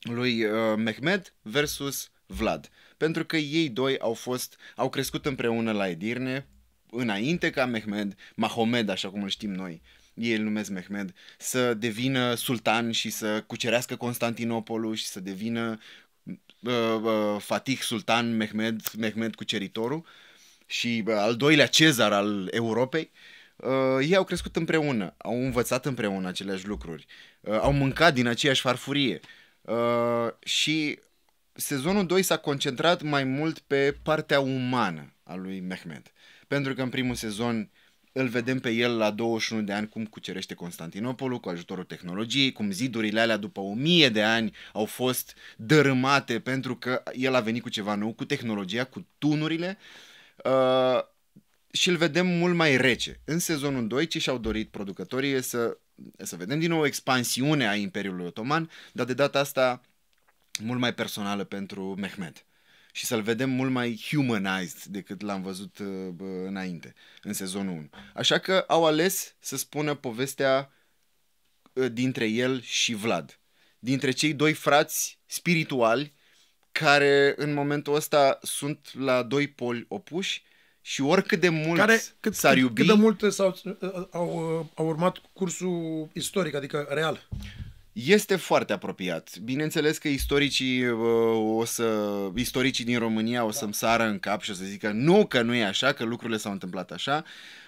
lui uh, Mehmed versus Vlad. Uh, pentru că ei doi au fost, au crescut împreună la Edirne, înainte ca Mehmed, Mahomed, așa cum îl știm noi, ei îl numesc Mehmed, să devină sultan și să cucerească Constantinopolul și să devină uh, uh, Fatih Sultan Mehmed, Mehmed cuceritorul și uh, al doilea cezar al Europei, uh, ei au crescut împreună, au învățat împreună aceleași lucruri, uh, au mâncat din aceeași farfurie uh, și sezonul 2 s-a concentrat mai mult pe partea umană a lui Mehmet. Pentru că în primul sezon îl vedem pe el la 21 de ani cum cucerește Constantinopolul cu ajutorul tehnologiei, cum zidurile alea după 1000 de ani au fost dărâmate pentru că el a venit cu ceva nou, cu tehnologia, cu tunurile. Uh, și îl vedem mult mai rece. În sezonul 2, ce și-au dorit producătorii e să, să vedem din nou expansiunea a Imperiului Otoman, dar de data asta mult mai personală pentru Mehmet și să-l vedem mult mai humanized decât l-am văzut uh, înainte, în sezonul 1. Așa că au ales să spună povestea uh, dintre el și Vlad, dintre cei doi frați spirituali care în momentul ăsta sunt la doi poli opuși și oricât de mult care, cât, s-ar iubi... Cât de mult s-au, au, uh, au urmat cursul istoric, adică real. Este foarte apropiat. Bineînțeles că istoricii uh, o să istoricii din România o să-mi sară în cap și o să zică nu că nu e așa, că lucrurile s-au întâmplat așa.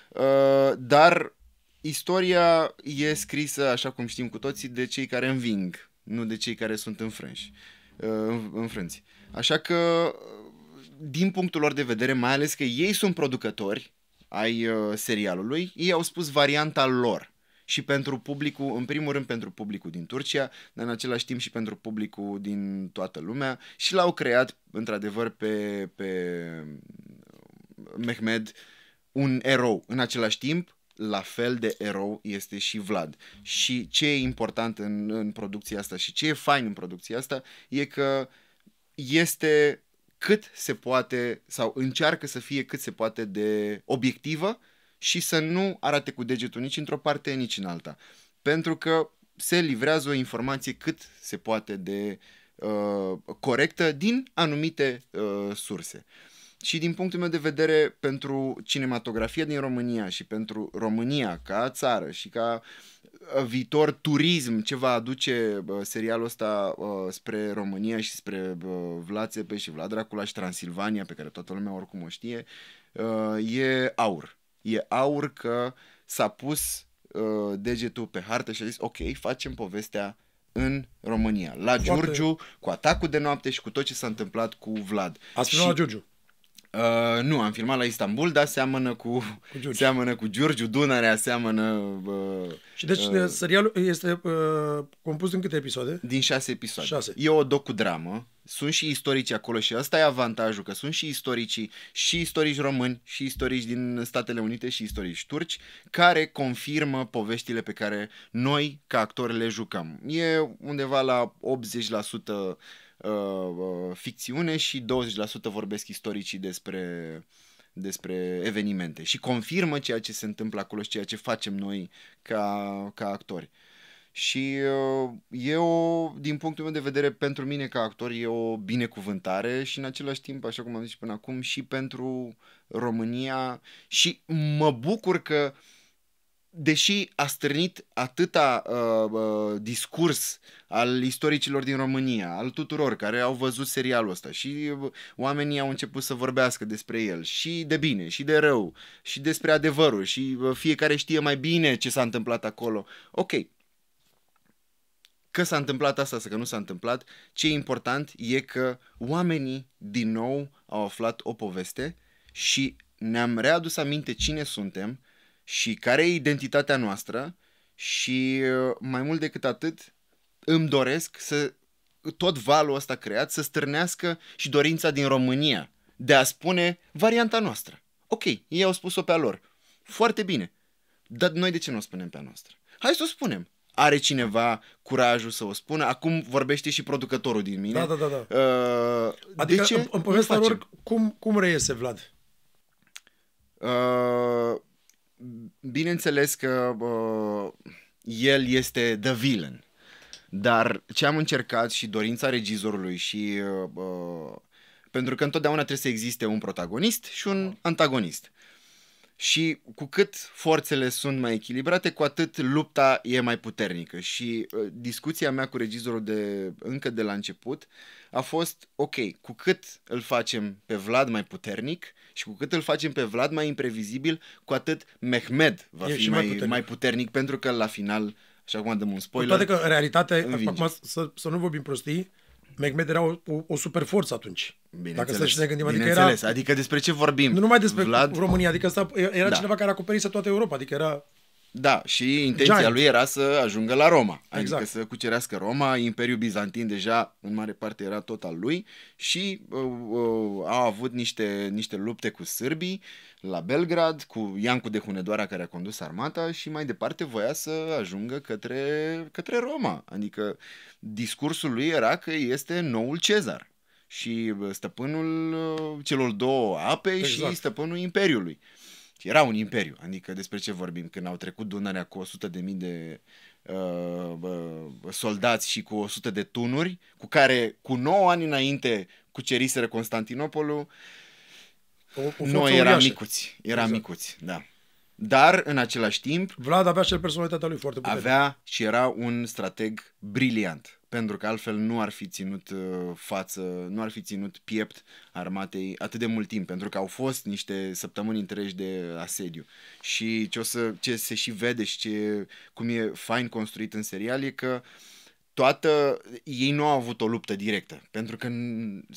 Uh, dar istoria e scrisă, așa cum știm cu toții, de cei care înving, nu de cei care sunt înfrânși, uh, înfrânți. Așa că uh, din punctul lor de vedere, mai ales că ei sunt producători ai uh, serialului, ei au spus varianta lor și pentru publicul, în primul rând pentru publicul din Turcia, dar în același timp și pentru publicul din toată lumea și l-au creat, într-adevăr, pe, pe Mehmed un erou. În același timp, la fel de erou este și Vlad. Și ce e important în, în producția asta și ce e fain în producția asta e că este cât se poate sau încearcă să fie cât se poate de obiectivă și să nu arate cu degetul nici într-o parte, nici în alta. Pentru că se livrează o informație cât se poate de uh, corectă din anumite uh, surse. Și din punctul meu de vedere, pentru cinematografia din România și pentru România ca țară și ca uh, viitor turism ce va aduce uh, serialul ăsta uh, spre România și spre Vlațepe și Vlad Dracula și Transilvania, pe care toată lumea oricum o știe, e aur e aur că s-a pus uh, degetul pe hartă și a zis ok, facem povestea în România, la Foarte... Giurgiu, cu atacul de noapte și cu tot ce s-a întâmplat cu Vlad. Ați și... la Giurgiu. Uh, nu, am filmat la Istanbul, dar seamănă cu, cu Giurgiu. seamănă cu Giurgiu, Dunărea, seamănă... Uh, și deci uh, uh serialul este uh, compus din câte episoade? Din șase episoade. Șase. E o docudramă, sunt și istorici acolo și ăsta e avantajul, că sunt și istoricii, și istorici români, și istorici din Statele Unite, și istorici turci, care confirmă poveștile pe care noi, ca actori, le jucăm. E undeva la 80% Uh, uh, ficțiune și 20% vorbesc istoricii despre despre evenimente și confirmă ceea ce se întâmplă acolo și ceea ce facem noi ca, ca actori. Și uh, eu, din punctul meu de vedere, pentru mine ca actor e o binecuvântare și în același timp, așa cum am zis până acum, și pentru România și mă bucur că uh, deși a strânit atâta uh, uh, discurs al istoricilor din România, al tuturor care au văzut serialul ăsta și uh, oamenii au început să vorbească despre el și de bine și de rău și despre adevărul și uh, fiecare știe mai bine ce s-a întâmplat acolo. Ok, că s-a întâmplat asta sau că nu s-a întâmplat, ce e important e că oamenii din nou au aflat o poveste și ne-am readus aminte cine suntem, și care e identitatea noastră și uh, mai mult decât atât îmi doresc să tot valul ăsta creat să strânească și dorința din România de a spune varianta noastră. Ok, ei au spus-o pe a lor. Foarte bine. Dar noi de ce nu o spunem pe a noastră? Hai să o spunem. Are cineva curajul să o spună? Acum vorbește și producătorul din mine. Da, da, da. da. Uh, adică de ce? În, în povestea lor, cum, cum reiese Vlad? Uh, bineînțeles că uh, el este the villain, dar ce am încercat și dorința regizorului și uh, pentru că întotdeauna trebuie să existe un protagonist și un antagonist. Și cu cât forțele sunt mai echilibrate, cu atât lupta e mai puternică. Și uh, discuția mea cu regizorul de încă de la început uh, a fost, ok, cu cât îl facem pe Vlad mai puternic și cu cât îl facem pe Vlad mai imprevizibil, cu atât Mehmed va e fi mai, mai, puternic. mai puternic, pentru că la final, așa cum dăm un spoiler, Cu toate că, în realitate, acum, să, să nu vorbim prostii, Mehmed era o, o, o super forță atunci. Dacă să și ne gândim, adică era... adică despre ce vorbim? Nu numai despre Vlad... România, adică asta era da. cineva care acoperise toată Europa, adică era da, și intenția Giant. lui era să ajungă la Roma, adică exact. adică să cucerească Roma, Imperiul Bizantin deja în mare parte era tot al lui și uh, uh, a avut niște, niște lupte cu sârbii la Belgrad, cu Iancu de Hunedoara care a condus armata și mai departe voia să ajungă către, către Roma, adică discursul lui era că este noul Cezar și uh, stăpânul uh, celor două ape exact. și stăpânul Imperiului. Și deci era un imperiu, adică despre ce vorbim, când au trecut Dunărea cu 100 de mii de uh, uh, soldați și cu 100 de tunuri, cu care cu 9 ani înainte cuceriseră Constantinopolul, noi eram uriașă. micuți, eram exact. micuți, da. Dar, în același timp... Vlad avea și el personalitatea lui foarte puternică. Avea și era un strateg briliant. Pentru că altfel nu ar fi ținut uh, față, nu ar fi ținut piept armatei atât de mult timp. Pentru că au fost niște săptămâni întregi de asediu. Și ce, o să, ce se și vede și ce, cum e fain construit în serial e că toată, ei nu au avut o luptă directă, pentru că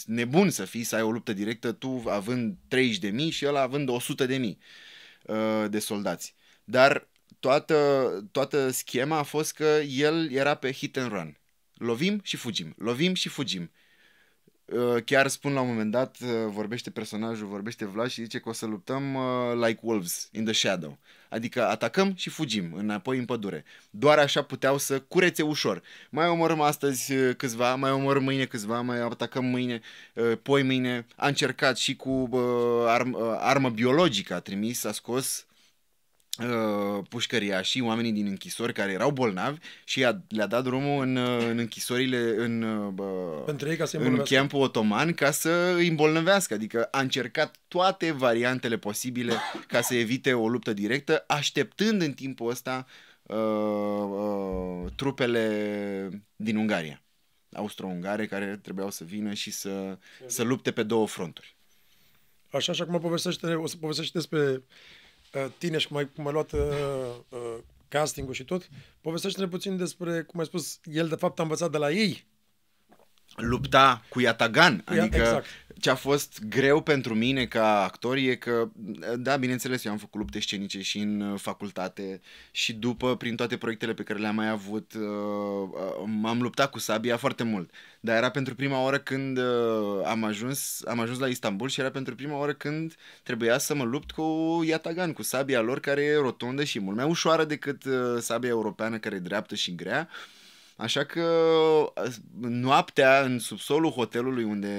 nebun să fii să ai o luptă directă, tu având 30 de mii și ăla având 100 de mii. Uh, de soldați. Dar toată, toată schema a fost că el era pe hit and run. Lovim și fugim, lovim și fugim. Uh, chiar spun la un moment dat, uh, vorbește personajul, vorbește Vlad și zice că o să luptăm uh, like wolves in the shadow. Adică atacăm și fugim înapoi în pădure. Doar așa puteau să curețe ușor. Mai omorâm astăzi câțiva, mai omorâm mâine câțiva, mai atacăm mâine, poi mâine. A încercat și cu armă biologică, a trimis, a scos Uh, și oamenii din închisori care erau bolnavi și a le-a dat drumul în, uh, în închisorile, în, uh, Pentru ei ca să în campul otoman ca să îi îmbolnăvească. Adică a încercat toate variantele posibile ca să evite o luptă directă, așteptând în timpul ăsta uh, uh, trupele din Ungaria, austro-ungare, care trebuiau să vină și să, să lupte pe două fronturi. Așa, așa cum povestește, o să povestești despre Eh, și cum ai, cum ai luat uh, castingul și tot, povestește-ne puțin despre, cum ai spus, el de fapt a învățat de la ei. Lupta cu Iatagan, adică exact ce a fost greu pentru mine ca actor e că, da, bineînțeles, eu am făcut lupte scenice și în uh, facultate și după, prin toate proiectele pe care le-am mai avut, m-am uh, uh, luptat cu sabia foarte mult. Dar era pentru prima oară când am ajuns, am ajuns la Istanbul și era pentru prima oară când trebuia să mă lupt cu Iatagan, cu sabia lor care e rotundă și mult mai ușoară decât sabia europeană care e dreaptă și grea. Uh, Așa că noaptea în subsolul hotelului unde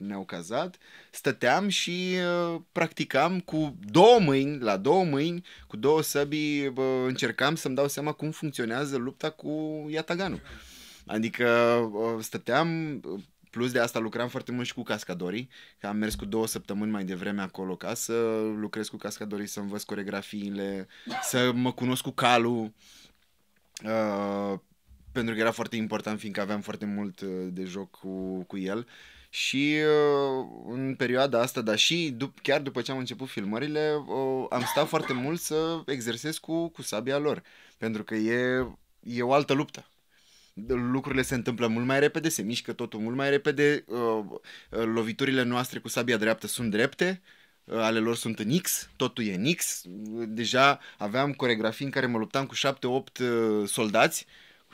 ne-au cazat, stăteam și uh, practicam cu două mâini, la două mâini, cu două săbii, încercam să-mi dau seama cum funcționează lupta cu Iataganu. Adică uh, stăteam, plus de asta lucram foarte mult și cu cascadorii, că am mers cu două săptămâni mai devreme acolo ca să lucrez cu cascadorii, să învăț coregrafiile, să mă cunosc cu calul. Uh, pentru că era foarte important, fiindcă aveam foarte mult uh, de joc cu, cu el. Și uh, în perioada asta, dar și dup- chiar după ce am început filmările, uh, am stat foarte mult să exersez cu, cu sabia lor. Pentru că e, e o altă luptă lucrurile se întâmplă mult mai repede, se mișcă totul mult mai repede, uh, uh loviturile noastre cu sabia dreaptă sunt drepte, uh, ale lor sunt în X, totul e în X. Deja aveam coregrafii în care mă luptam cu 7-8 uh, soldați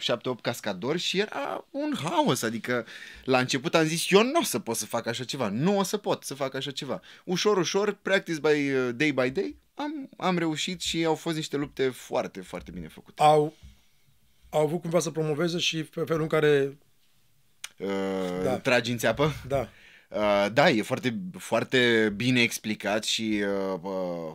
7-8 cascadori și era un haos, adică la început am zis eu nu o să pot să fac așa ceva, nu o să pot să fac așa ceva. Ușor, ușor, practice by uh, day by day, am, am reușit și au fost niște lupte foarte, foarte bine făcute. Au, au avut cumva să promoveze și pe felul în care... Uh, da. Tragi în țeapă? Da. Uh, da, e foarte, foarte bine explicat și uh, uh,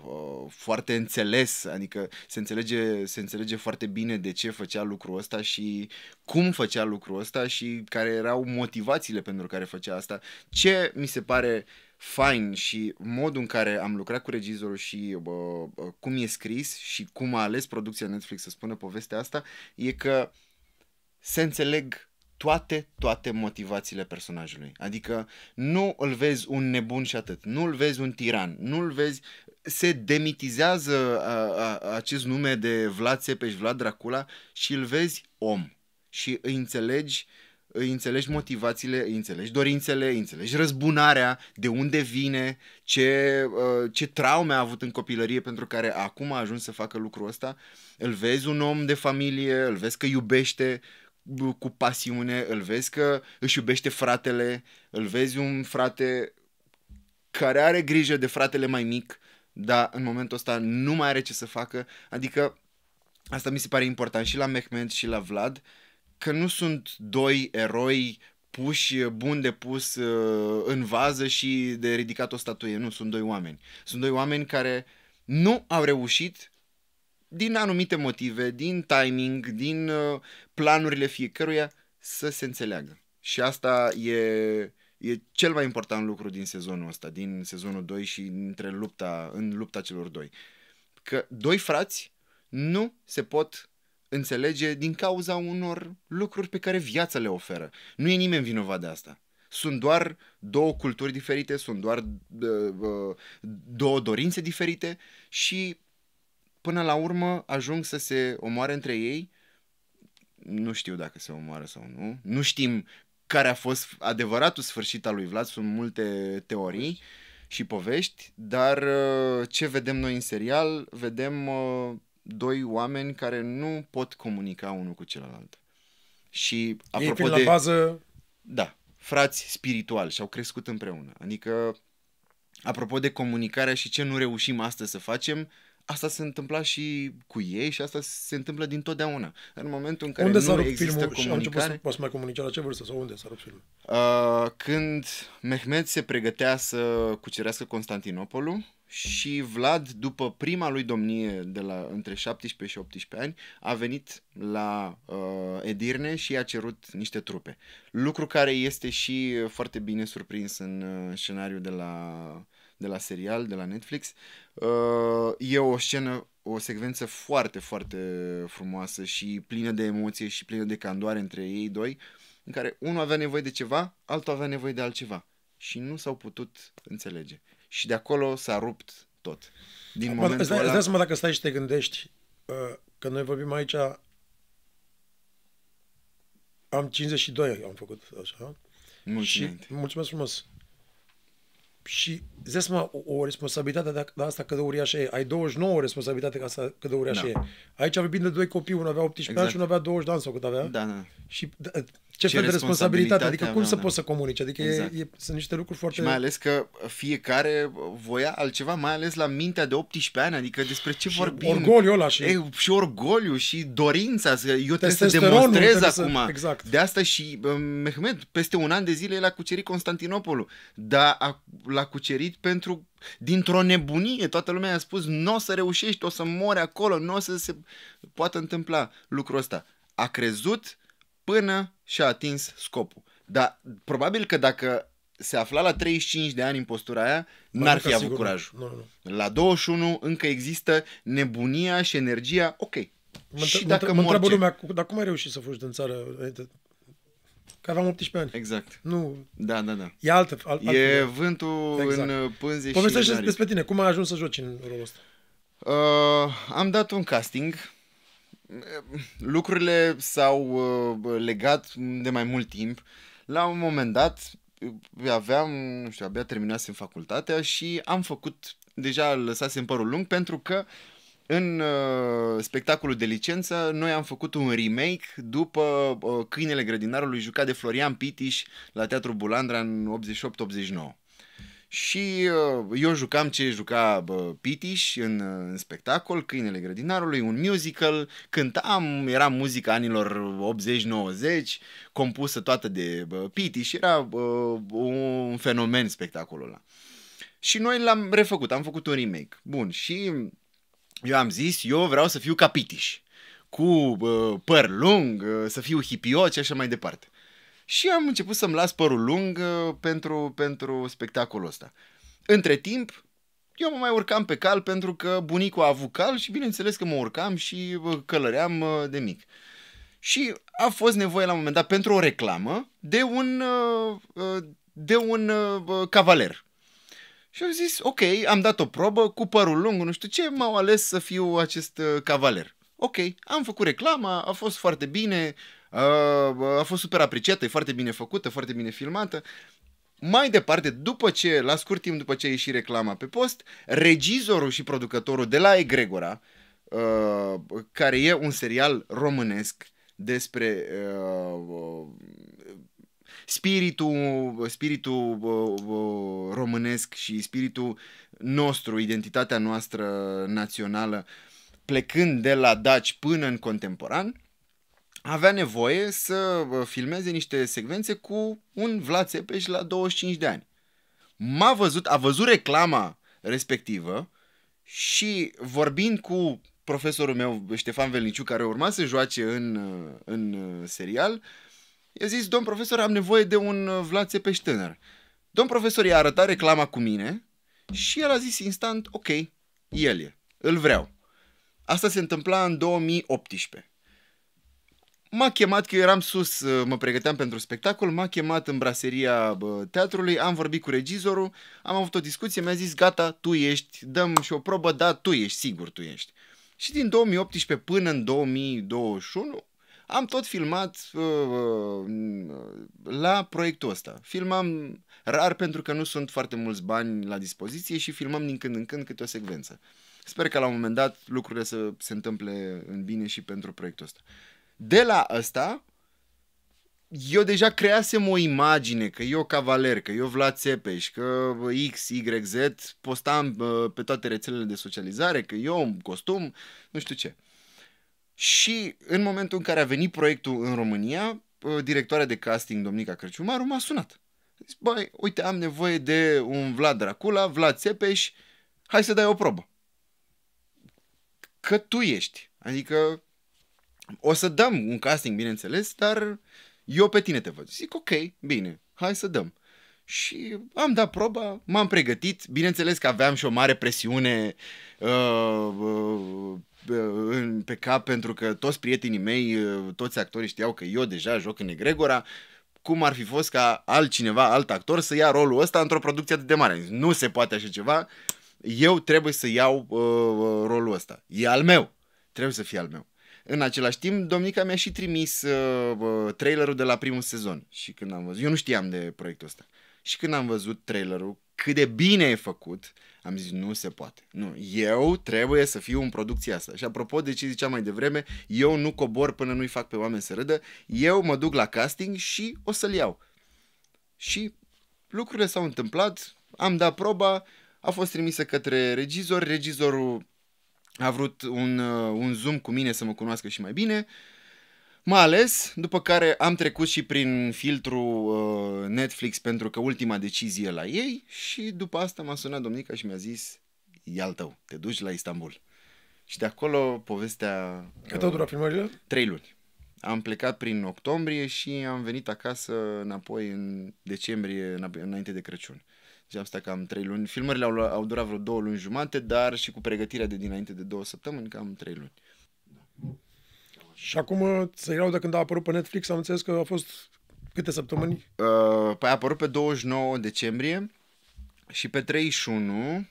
uh, foarte înțeles, adică se înțelege, se înțelege foarte bine de ce făcea lucrul ăsta și cum făcea lucrul ăsta și care erau motivațiile pentru care făcea asta. Ce mi se pare fain și modul în care am lucrat cu regizorul și uh, uh cum e scris și cum a ales producția Netflix să spună povestea asta e că se înțeleg toate, toate motivațiile personajului. Adică nu îl vezi un nebun și atât, nu îl vezi un tiran, nu îl vezi... Se demitizează a, a, acest nume de Vlad Țepeș, Vlad Dracula și îl vezi om și îi înțelegi îi înțelegi motivațiile, îi înțelegi dorințele, îi înțelegi răzbunarea, de unde vine, ce, ce traume a avut în copilărie pentru care acum a ajuns să facă lucrul ăsta. Îl vezi un om de familie, îl vezi că iubește, cu pasiune, îl vezi că își iubește fratele, îl vezi un frate care are grijă de fratele mai mic, dar în momentul ăsta nu mai are ce să facă. Adică asta mi se pare important și la Mehmet și la Vlad, că nu sunt doi eroi puși, bun de pus uh, în vază și de ridicat o statuie. Nu, sunt doi oameni. Sunt doi oameni care nu au reușit din anumite motive, din timing, din uh, planurile fiecăruia, să se înțeleagă. Și asta e, e cel mai important lucru din sezonul ăsta, din sezonul 2 și între lupta, în lupta celor doi. Că doi frați nu se pot înțelege din cauza unor lucruri pe care viața le oferă. Nu e nimeni vinovat de asta. Sunt doar două culturi diferite, sunt doar uh, uh, două dorințe diferite și până la urmă ajung să se omoare între ei. Nu știu dacă se omoară sau nu. Nu știm care a fost adevăratul sfârșit al lui Vlad. Sunt multe teorii și povești, dar uh, ce vedem noi în serial, vedem uh, doi oameni care nu pot comunica unul cu celălalt. Și apropo Ei de... la bază... Da, frați spirituali și au crescut împreună. Adică, apropo de comunicarea și ce nu reușim astăzi să facem, Asta se întâmpla și cu ei și asta se întâmplă din totdeauna. În momentul în care unde nu s-a rupt există filmul comunicare... Și să poți mai comunica la ce vârstă sau unde s-a rupt filmul? Uh, când Mehmed se pregătea să cucerească Constantinopolul și Vlad, după prima lui domnie de la între 17 și 18 ani, a venit la uh, Edirne și a cerut niște trupe. Lucru care este și foarte bine surprins în uh, scenariul de la de la serial, de la Netflix, Uh, e o scenă, o secvență foarte, foarte frumoasă și plină de emoție și plină de candoare între ei doi, în care unul avea nevoie de ceva, altul avea nevoie de altceva. Și nu s-au putut înțelege. Și de acolo s-a rupt tot. Din Acum, momentul ăla... Îți dai seama dacă stai și te gândești uh, că noi vorbim aici am 52 am făcut așa. Mulțumesc. Și, mulțumesc frumos și zis mă, o, o responsabilitate de, de asta că de uriașă e. Ai 29 responsabilitate ca asta că de uriașă da. e. Aici vorbim de doi copii, unul avea 18 exact. ani și unul avea 20 de ani sau cât avea. Da, da. Și da, ce, ce fel de responsabilitate, adică cum să poți să comunici, adică exact. e, e, sunt niște lucruri foarte... Și mai ales că fiecare voia altceva, mai ales la mintea de 18 ani, adică despre ce și vorbim. Orgoliul ăla și... E, și orgoliu și dorința, să, eu trebuie să demonstrez acum. Să... Exact. De asta și uh, Mehmet, peste un an de zile l a cucerit Constantinopolul, dar a, l-a cucerit pentru dintr-o nebunie, toată lumea a spus nu o să reușești, o să mori acolo, nu o să se poată întâmpla lucrul ăsta. A crezut până și-a atins scopul. Dar probabil că dacă se afla la 35 de ani în postura aia, păi n-ar fi avut sigur, curajul. Nu, nu, nu. La 21 încă există nebunia și energia, ok. Mă, și mă, dacă mă întreabă lumea, dar cum ai reușit să fugi din țară? Că aveam 18 ani. Exact. Nu. Da, da, da. E altă. Al, e altă. vântul exact. în pânze Povestește și despre tine. Cum ai ajuns să joci în rolul ăsta? Uh, am dat un casting lucrurile s-au uh, legat de mai mult timp. La un moment dat uh, aveam, nu știu, abia terminasem facultatea și am făcut, deja lăsasem părul lung pentru că în uh, spectacolul de licență noi am făcut un remake după uh, Câinele grădinarului jucat de Florian Pitiș la Teatrul Bulandra în 88-89. Și uh, eu jucam ce juca bă, Pitiș în, uh, în spectacol, Câinele Grădinarului, un musical, cântam, era muzica anilor 80-90, compusă toată de bă, Pitiș, era bă, un fenomen spectacolul ăla. Și noi l-am refăcut, am făcut un remake. Bun, și eu am zis, eu vreau să fiu ca Pitiș, cu bă, păr lung, să fiu hipiot și așa mai departe. Și am început să-mi las părul lung uh, pentru, pentru spectacolul ăsta. Între timp, eu mă mai urcam pe cal pentru că bunicul a avut cal și bineînțeles că mă urcam și uh, călăream uh, de mic. Și a fost nevoie la un moment dat pentru o reclamă de un, de un cavaler. Și am zis, ok, am dat o probă cu părul lung, nu știu ce, m-au ales să fiu acest cavaler. Ok, am făcut reclama, a fost foarte bine, a fost super apreciată, e foarte bine făcută, foarte bine filmată. Mai departe, după ce, la scurt timp după ce a ieșit reclama pe post, regizorul și producătorul de la Egregora, uh, care e un serial românesc despre uh, spiritul, spiritul uh, românesc și spiritul nostru, identitatea noastră națională, plecând de la daci până în contemporan, avea nevoie să filmeze niște secvențe cu un Vlad Țepeș la 25 de ani. M-a văzut, a văzut reclama respectivă și vorbind cu profesorul meu, Ștefan Velniciu, care urma să joace în, în serial, i-a zis, domn profesor, am nevoie de un Vlad Țepeș tânăr. Domn profesor i-a arătat reclama cu mine și el a zis instant, ok, el e, îl vreau. Asta se întâmpla în 2018. M-a chemat, că eu eram sus, uh, mă pregăteam pentru spectacol, m-a chemat în braseria teatrului, am vorbit cu regizorul, am avut o discuție, mi-a zis, gata, tu ești, dăm și o probă, da, tu ești, sigur tu ești. Și din 2018 până în 2021 am tot filmat uh, uh, la proiectul ăsta. Filmam rar pentru că nu sunt foarte mulți bani la dispoziție și filmăm din când în când câte o secvență. Sper că la un moment dat lucrurile să se întâmple în bine și pentru proiectul ăsta de la ăsta, eu deja creasem o imagine că eu Cavaler, că eu Vlad Țepeș, că X, Y, Z, postam pe toate rețelele de socializare, că eu un costum, nu știu ce. Și în momentul în care a venit proiectul în România, directoarea de casting, Domnica Crăciumaru, m-a sunat. Zis, băi, uite, am nevoie de un Vlad Dracula, Vlad Țepeș, hai să dai o probă. Că tu ești. Adică o să dăm un casting, bineînțeles, dar eu pe tine te văd. Zic, ok, bine, hai să dăm. Și am dat proba, m-am pregătit, bineînțeles că aveam și o mare presiune uh, uh, uh pe cap pentru că toți prietenii mei, uh, toți actorii știau că eu deja joc în Egregora, cum ar fi fost ca altcineva, alt actor să ia rolul ăsta într-o producție atât de mare. Nu se poate așa ceva, eu trebuie să iau uh, uh rolul ăsta. E al meu, trebuie să fie al meu. În același timp, domnica mi-a și trimis uh, trailerul de la primul sezon. Și când am văzut, eu nu știam de proiectul ăsta. Și când am văzut trailerul, cât de bine e făcut, am zis, nu se poate. Nu, eu trebuie să fiu în producția asta. Și apropo de ce ziceam mai devreme, eu nu cobor până nu-i fac pe oameni să râdă, eu mă duc la casting și o să-l iau. Și lucrurile s-au întâmplat, am dat proba, a fost trimisă către regizor, regizorul a vrut un, uh, un zoom cu mine să mă cunoască și mai bine. Mai ales, după care am trecut și prin filtru uh, Netflix pentru că ultima decizie la ei și după asta m-a sunat domnica și mi-a zis e tău, te duci la Istanbul. Și de acolo povestea... Cât au uh, durat primările? Trei luni. Am plecat prin octombrie și am venit acasă înapoi în decembrie, înainte de Crăciun deja asta cam 3 luni. Filmările au, au durat vreo 2 luni jumate, dar și cu pregătirea de dinainte de 2 săptămâni, cam 3 luni. Și acum, să iau de când a apărut pe Netflix, am înțeles că a fost câte săptămâni? Uh, păi a apărut pe 29 decembrie și pe 31 uh,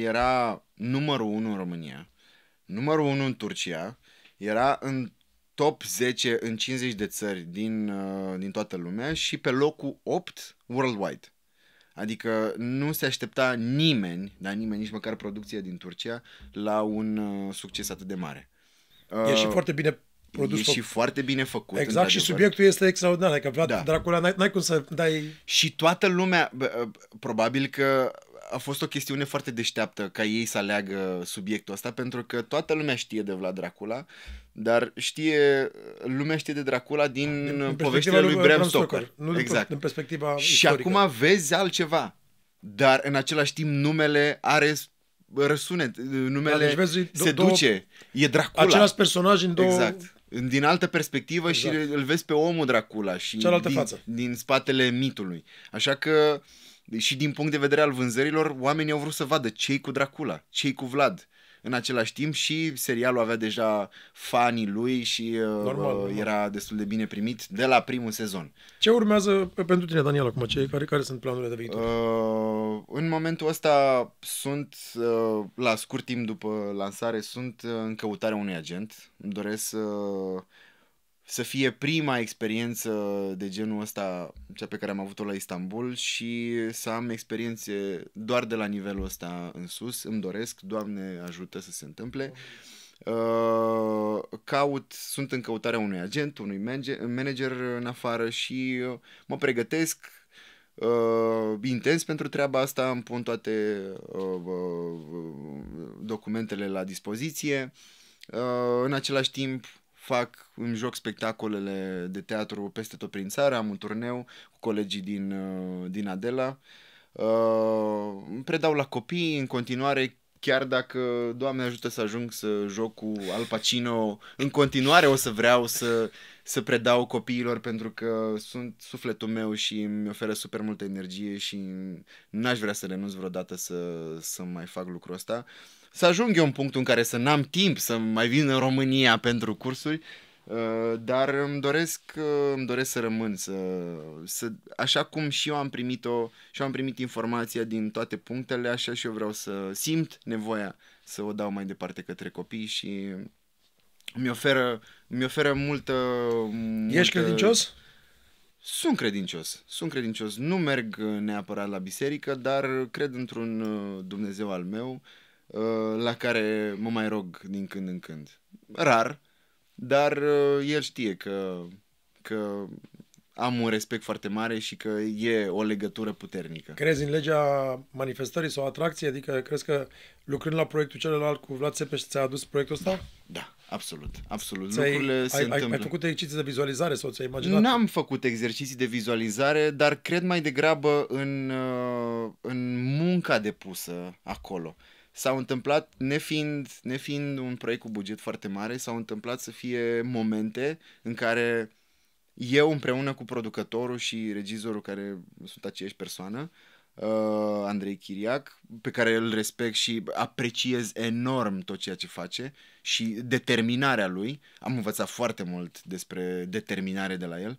era numărul 1 în România, numărul 1 în Turcia, era în top 10 în 50 de țări din, uh, din toată lumea și pe locul 8 worldwide. Adică nu se aștepta nimeni, dar nimeni, nici măcar producția din Turcia, la un uh, succes atât de mare. Uh, e și uh, foarte bine produs. E făcut. și foarte bine făcut. Exact și subiectul este extraordinar. Adică Vlad da. Dracula, n-ai, n-ai cum să dai... Și toată lumea, probabil că a fost o chestiune foarte deșteaptă ca ei să aleagă subiectul ăsta, pentru că toată lumea știe de Vlad Dracula, dar știe, lumea știe de Dracula din, din povestea lui, lui Bram Stoker. Stoker. Nu exact. din perspectiva Și istorică. acum vezi altceva, dar în același timp numele are răsunet, numele da, deci vezi, se două, duce, e Dracula. Același personaj în două... Exact din altă perspectivă exact. și îl vezi pe omul Dracula și din, față. din spatele mitului. Așa că uh, și din punct de vedere al vânzărilor, oamenii au vrut să vadă cei cu Dracula, cei cu Vlad. În același timp și serialul avea deja fanii lui și uh, normal, uh, era destul de bine primit de la primul sezon. Ce urmează pentru tine, Daniel, acum? Ce, care, care sunt planurile de viitor? Uh, în momentul ăsta sunt, uh, la scurt timp după lansare, sunt uh, în căutarea unui agent. Îmi doresc să... Uh, să fie prima experiență de genul ăsta, cea pe care am avut-o la Istanbul și să am experiențe doar de la nivelul ăsta în sus. Îmi doresc, Doamne ajută să se întâmple. Uh, caut, sunt în căutarea unui agent, unui manager în afară și uh, mă pregătesc uh, intens pentru treaba asta, îmi pun toate uh, uh, documentele la dispoziție. Uh, în același timp, fac, îmi joc spectacolele de teatru peste tot prin țară, am un turneu cu colegii din, uh, din Adela. Uh, îmi predau la copii în continuare chiar dacă, Doamne ajută să ajung să joc cu Al Pacino, în continuare o să vreau să, să predau copiilor pentru că sunt sufletul meu și îmi oferă super multă energie și n-aș vrea să renunț vreodată să, să mai fac lucrul ăsta. Uh, să ajung eu în punctul în care să n-am timp să mai vin în România pentru cursuri, uh, dar îmi doresc, uh, îmi doresc să rămân, să, să, așa cum și eu am primit-o și eu am primit informația din toate punctele, așa și eu vreau să simt nevoia să o dau mai departe către copii și mi oferă, mi oferă multă, multă... Ești credincios? Sunt credincios, sunt credincios. Nu merg neapărat la biserică, dar cred într-un uh, Dumnezeu al meu Uh, la care mă mai rog din când în când. Rar, dar uh, el știe că, că am un respect foarte mare și că e o legătură puternică. Crezi în legea manifestării sau atracției? Adică crezi că lucrând la proiectul celălalt cu Vlad Țepeș ți-a adus proiectul ăsta? Da, absolut. absolut. ai Lucrurile ai, se ai, întâmplă. Ai făcut exerciții de vizualizare sau ți-ai imaginat? N-am făcut exerciții de vizualizare, dar cred mai degrabă în, uh, în munca depusă acolo s-au întâmplat, nefiind, nefiind un proiect cu buget foarte mare, s-au întâmplat să fie momente în care eu împreună cu producătorul și regizorul care sunt aceeași persoană, uh, Andrei Chiriac, pe care îl respect și apreciez enorm tot ceea ce face și determinarea lui. Am învățat foarte mult despre determinare de la el.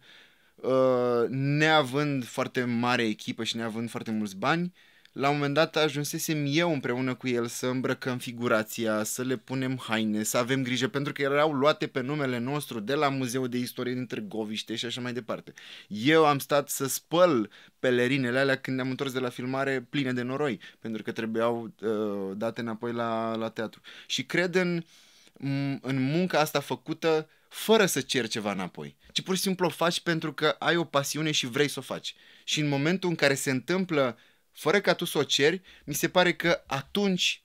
Uh, neavând foarte mare echipă și neavând foarte mulți bani, uh, la un moment dat ajunsesem eu împreună cu el să îmbrăcăm figurația, să le punem haine, să avem grijă, pentru că erau luate pe numele nostru de la Muzeul de Istorie din Târgoviște și așa mai departe. Eu am stat să spăl pelerinele alea când ne-am întors de la filmare pline de noroi, pentru că trebuiau uh, date înapoi la, la teatru. Și cred în, în munca asta făcută fără să ceri ceva înapoi, ci pur și simplu o faci pentru că ai o pasiune și vrei să o faci. Și în momentul în care se întâmplă fără ca tu să o ceri, mi se pare că atunci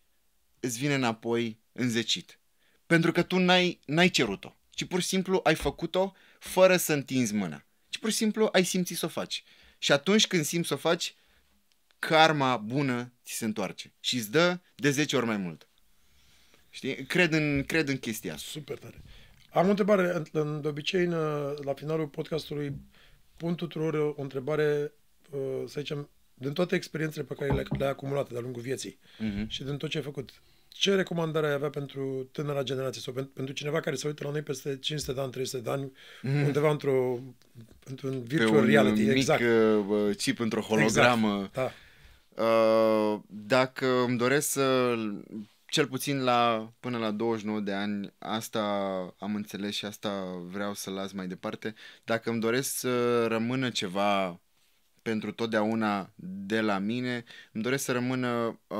îți vine înapoi înzecit. Pentru că tu n-ai, n-ai cerut-o, ci pur și simplu ai făcut-o fără să întinzi mâna. Ci pur și simplu ai simțit să o faci. Și atunci când simți să o faci, karma bună ți se întoarce și îți dă de 10 ori mai mult. Știi? Cred în, cred în chestia Super tare. Am o întrebare. De obicei, la finalul podcastului, pun tuturor o întrebare, uh, să zicem, din toate experiențele pe care le-ai le acumulat de-a lungul vieții uh-huh. și din tot ce ai făcut, ce recomandare ai avea pentru tânăra generație sau pentru, pentru cineva care se uită la noi peste 500 de ani, 300 de ani, mm. undeva într-o, într-un virtual Pe un reality, mic exact. Uh, uh chip într-o exact. hologramă. Exact. Da. Uh, dacă îmi doresc să, cel puțin la până la 29 de ani, asta am înțeles și asta vreau să las mai departe, dacă îmi doresc să rămână ceva pentru totdeauna de la mine. Îmi doresc să rămână uh,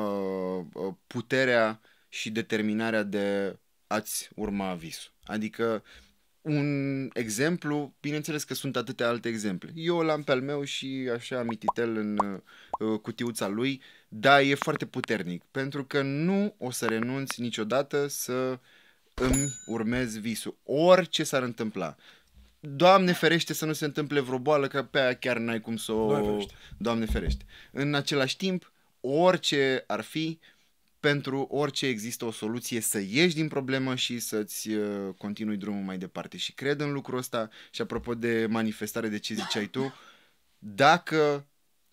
uh, puterea și determinarea de a-ți urma visul. Adică un exemplu, bineînțeles că sunt atâtea alte exemple. Eu l-am pe al meu și așa am mititel în uh, cutiuța lui, dar e foarte puternic, pentru că nu o să renunți niciodată să îmi urmez visul, orice s-ar întâmpla. Doamne ferește să nu se întâmple vreo boală, că pe aia chiar n-ai cum să o... Doamne ferește. Doamne ferește. În același timp, orice ar fi, pentru orice există o soluție să ieși din problemă și să-ți uh, continui drumul mai departe. Și cred în lucrul ăsta și apropo de manifestare, de ce ziceai tu, dacă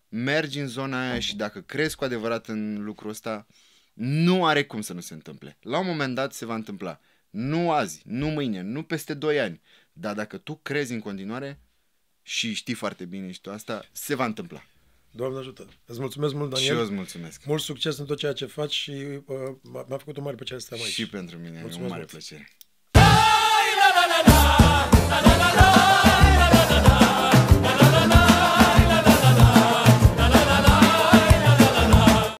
mergi în zona aia și dacă crezi cu adevărat în lucrul ăsta, nu are cum să nu se întâmple. La un moment dat se va întâmpla. Nu azi, nu mâine, nu peste 2 ani, dar dacă tu crezi în continuare și știi foarte bine și tu asta, se va întâmpla. Doamne ajută! Îți mulțumesc mult, Daniel. Și eu îți mulțumesc. Mult succes în tot ceea ce faci și uh, m-a făcut o mare plăcere să stăm aici. Și pentru mine, mulțumesc e o mare mult. plăcere. La, la, la, la, la, la, la, la.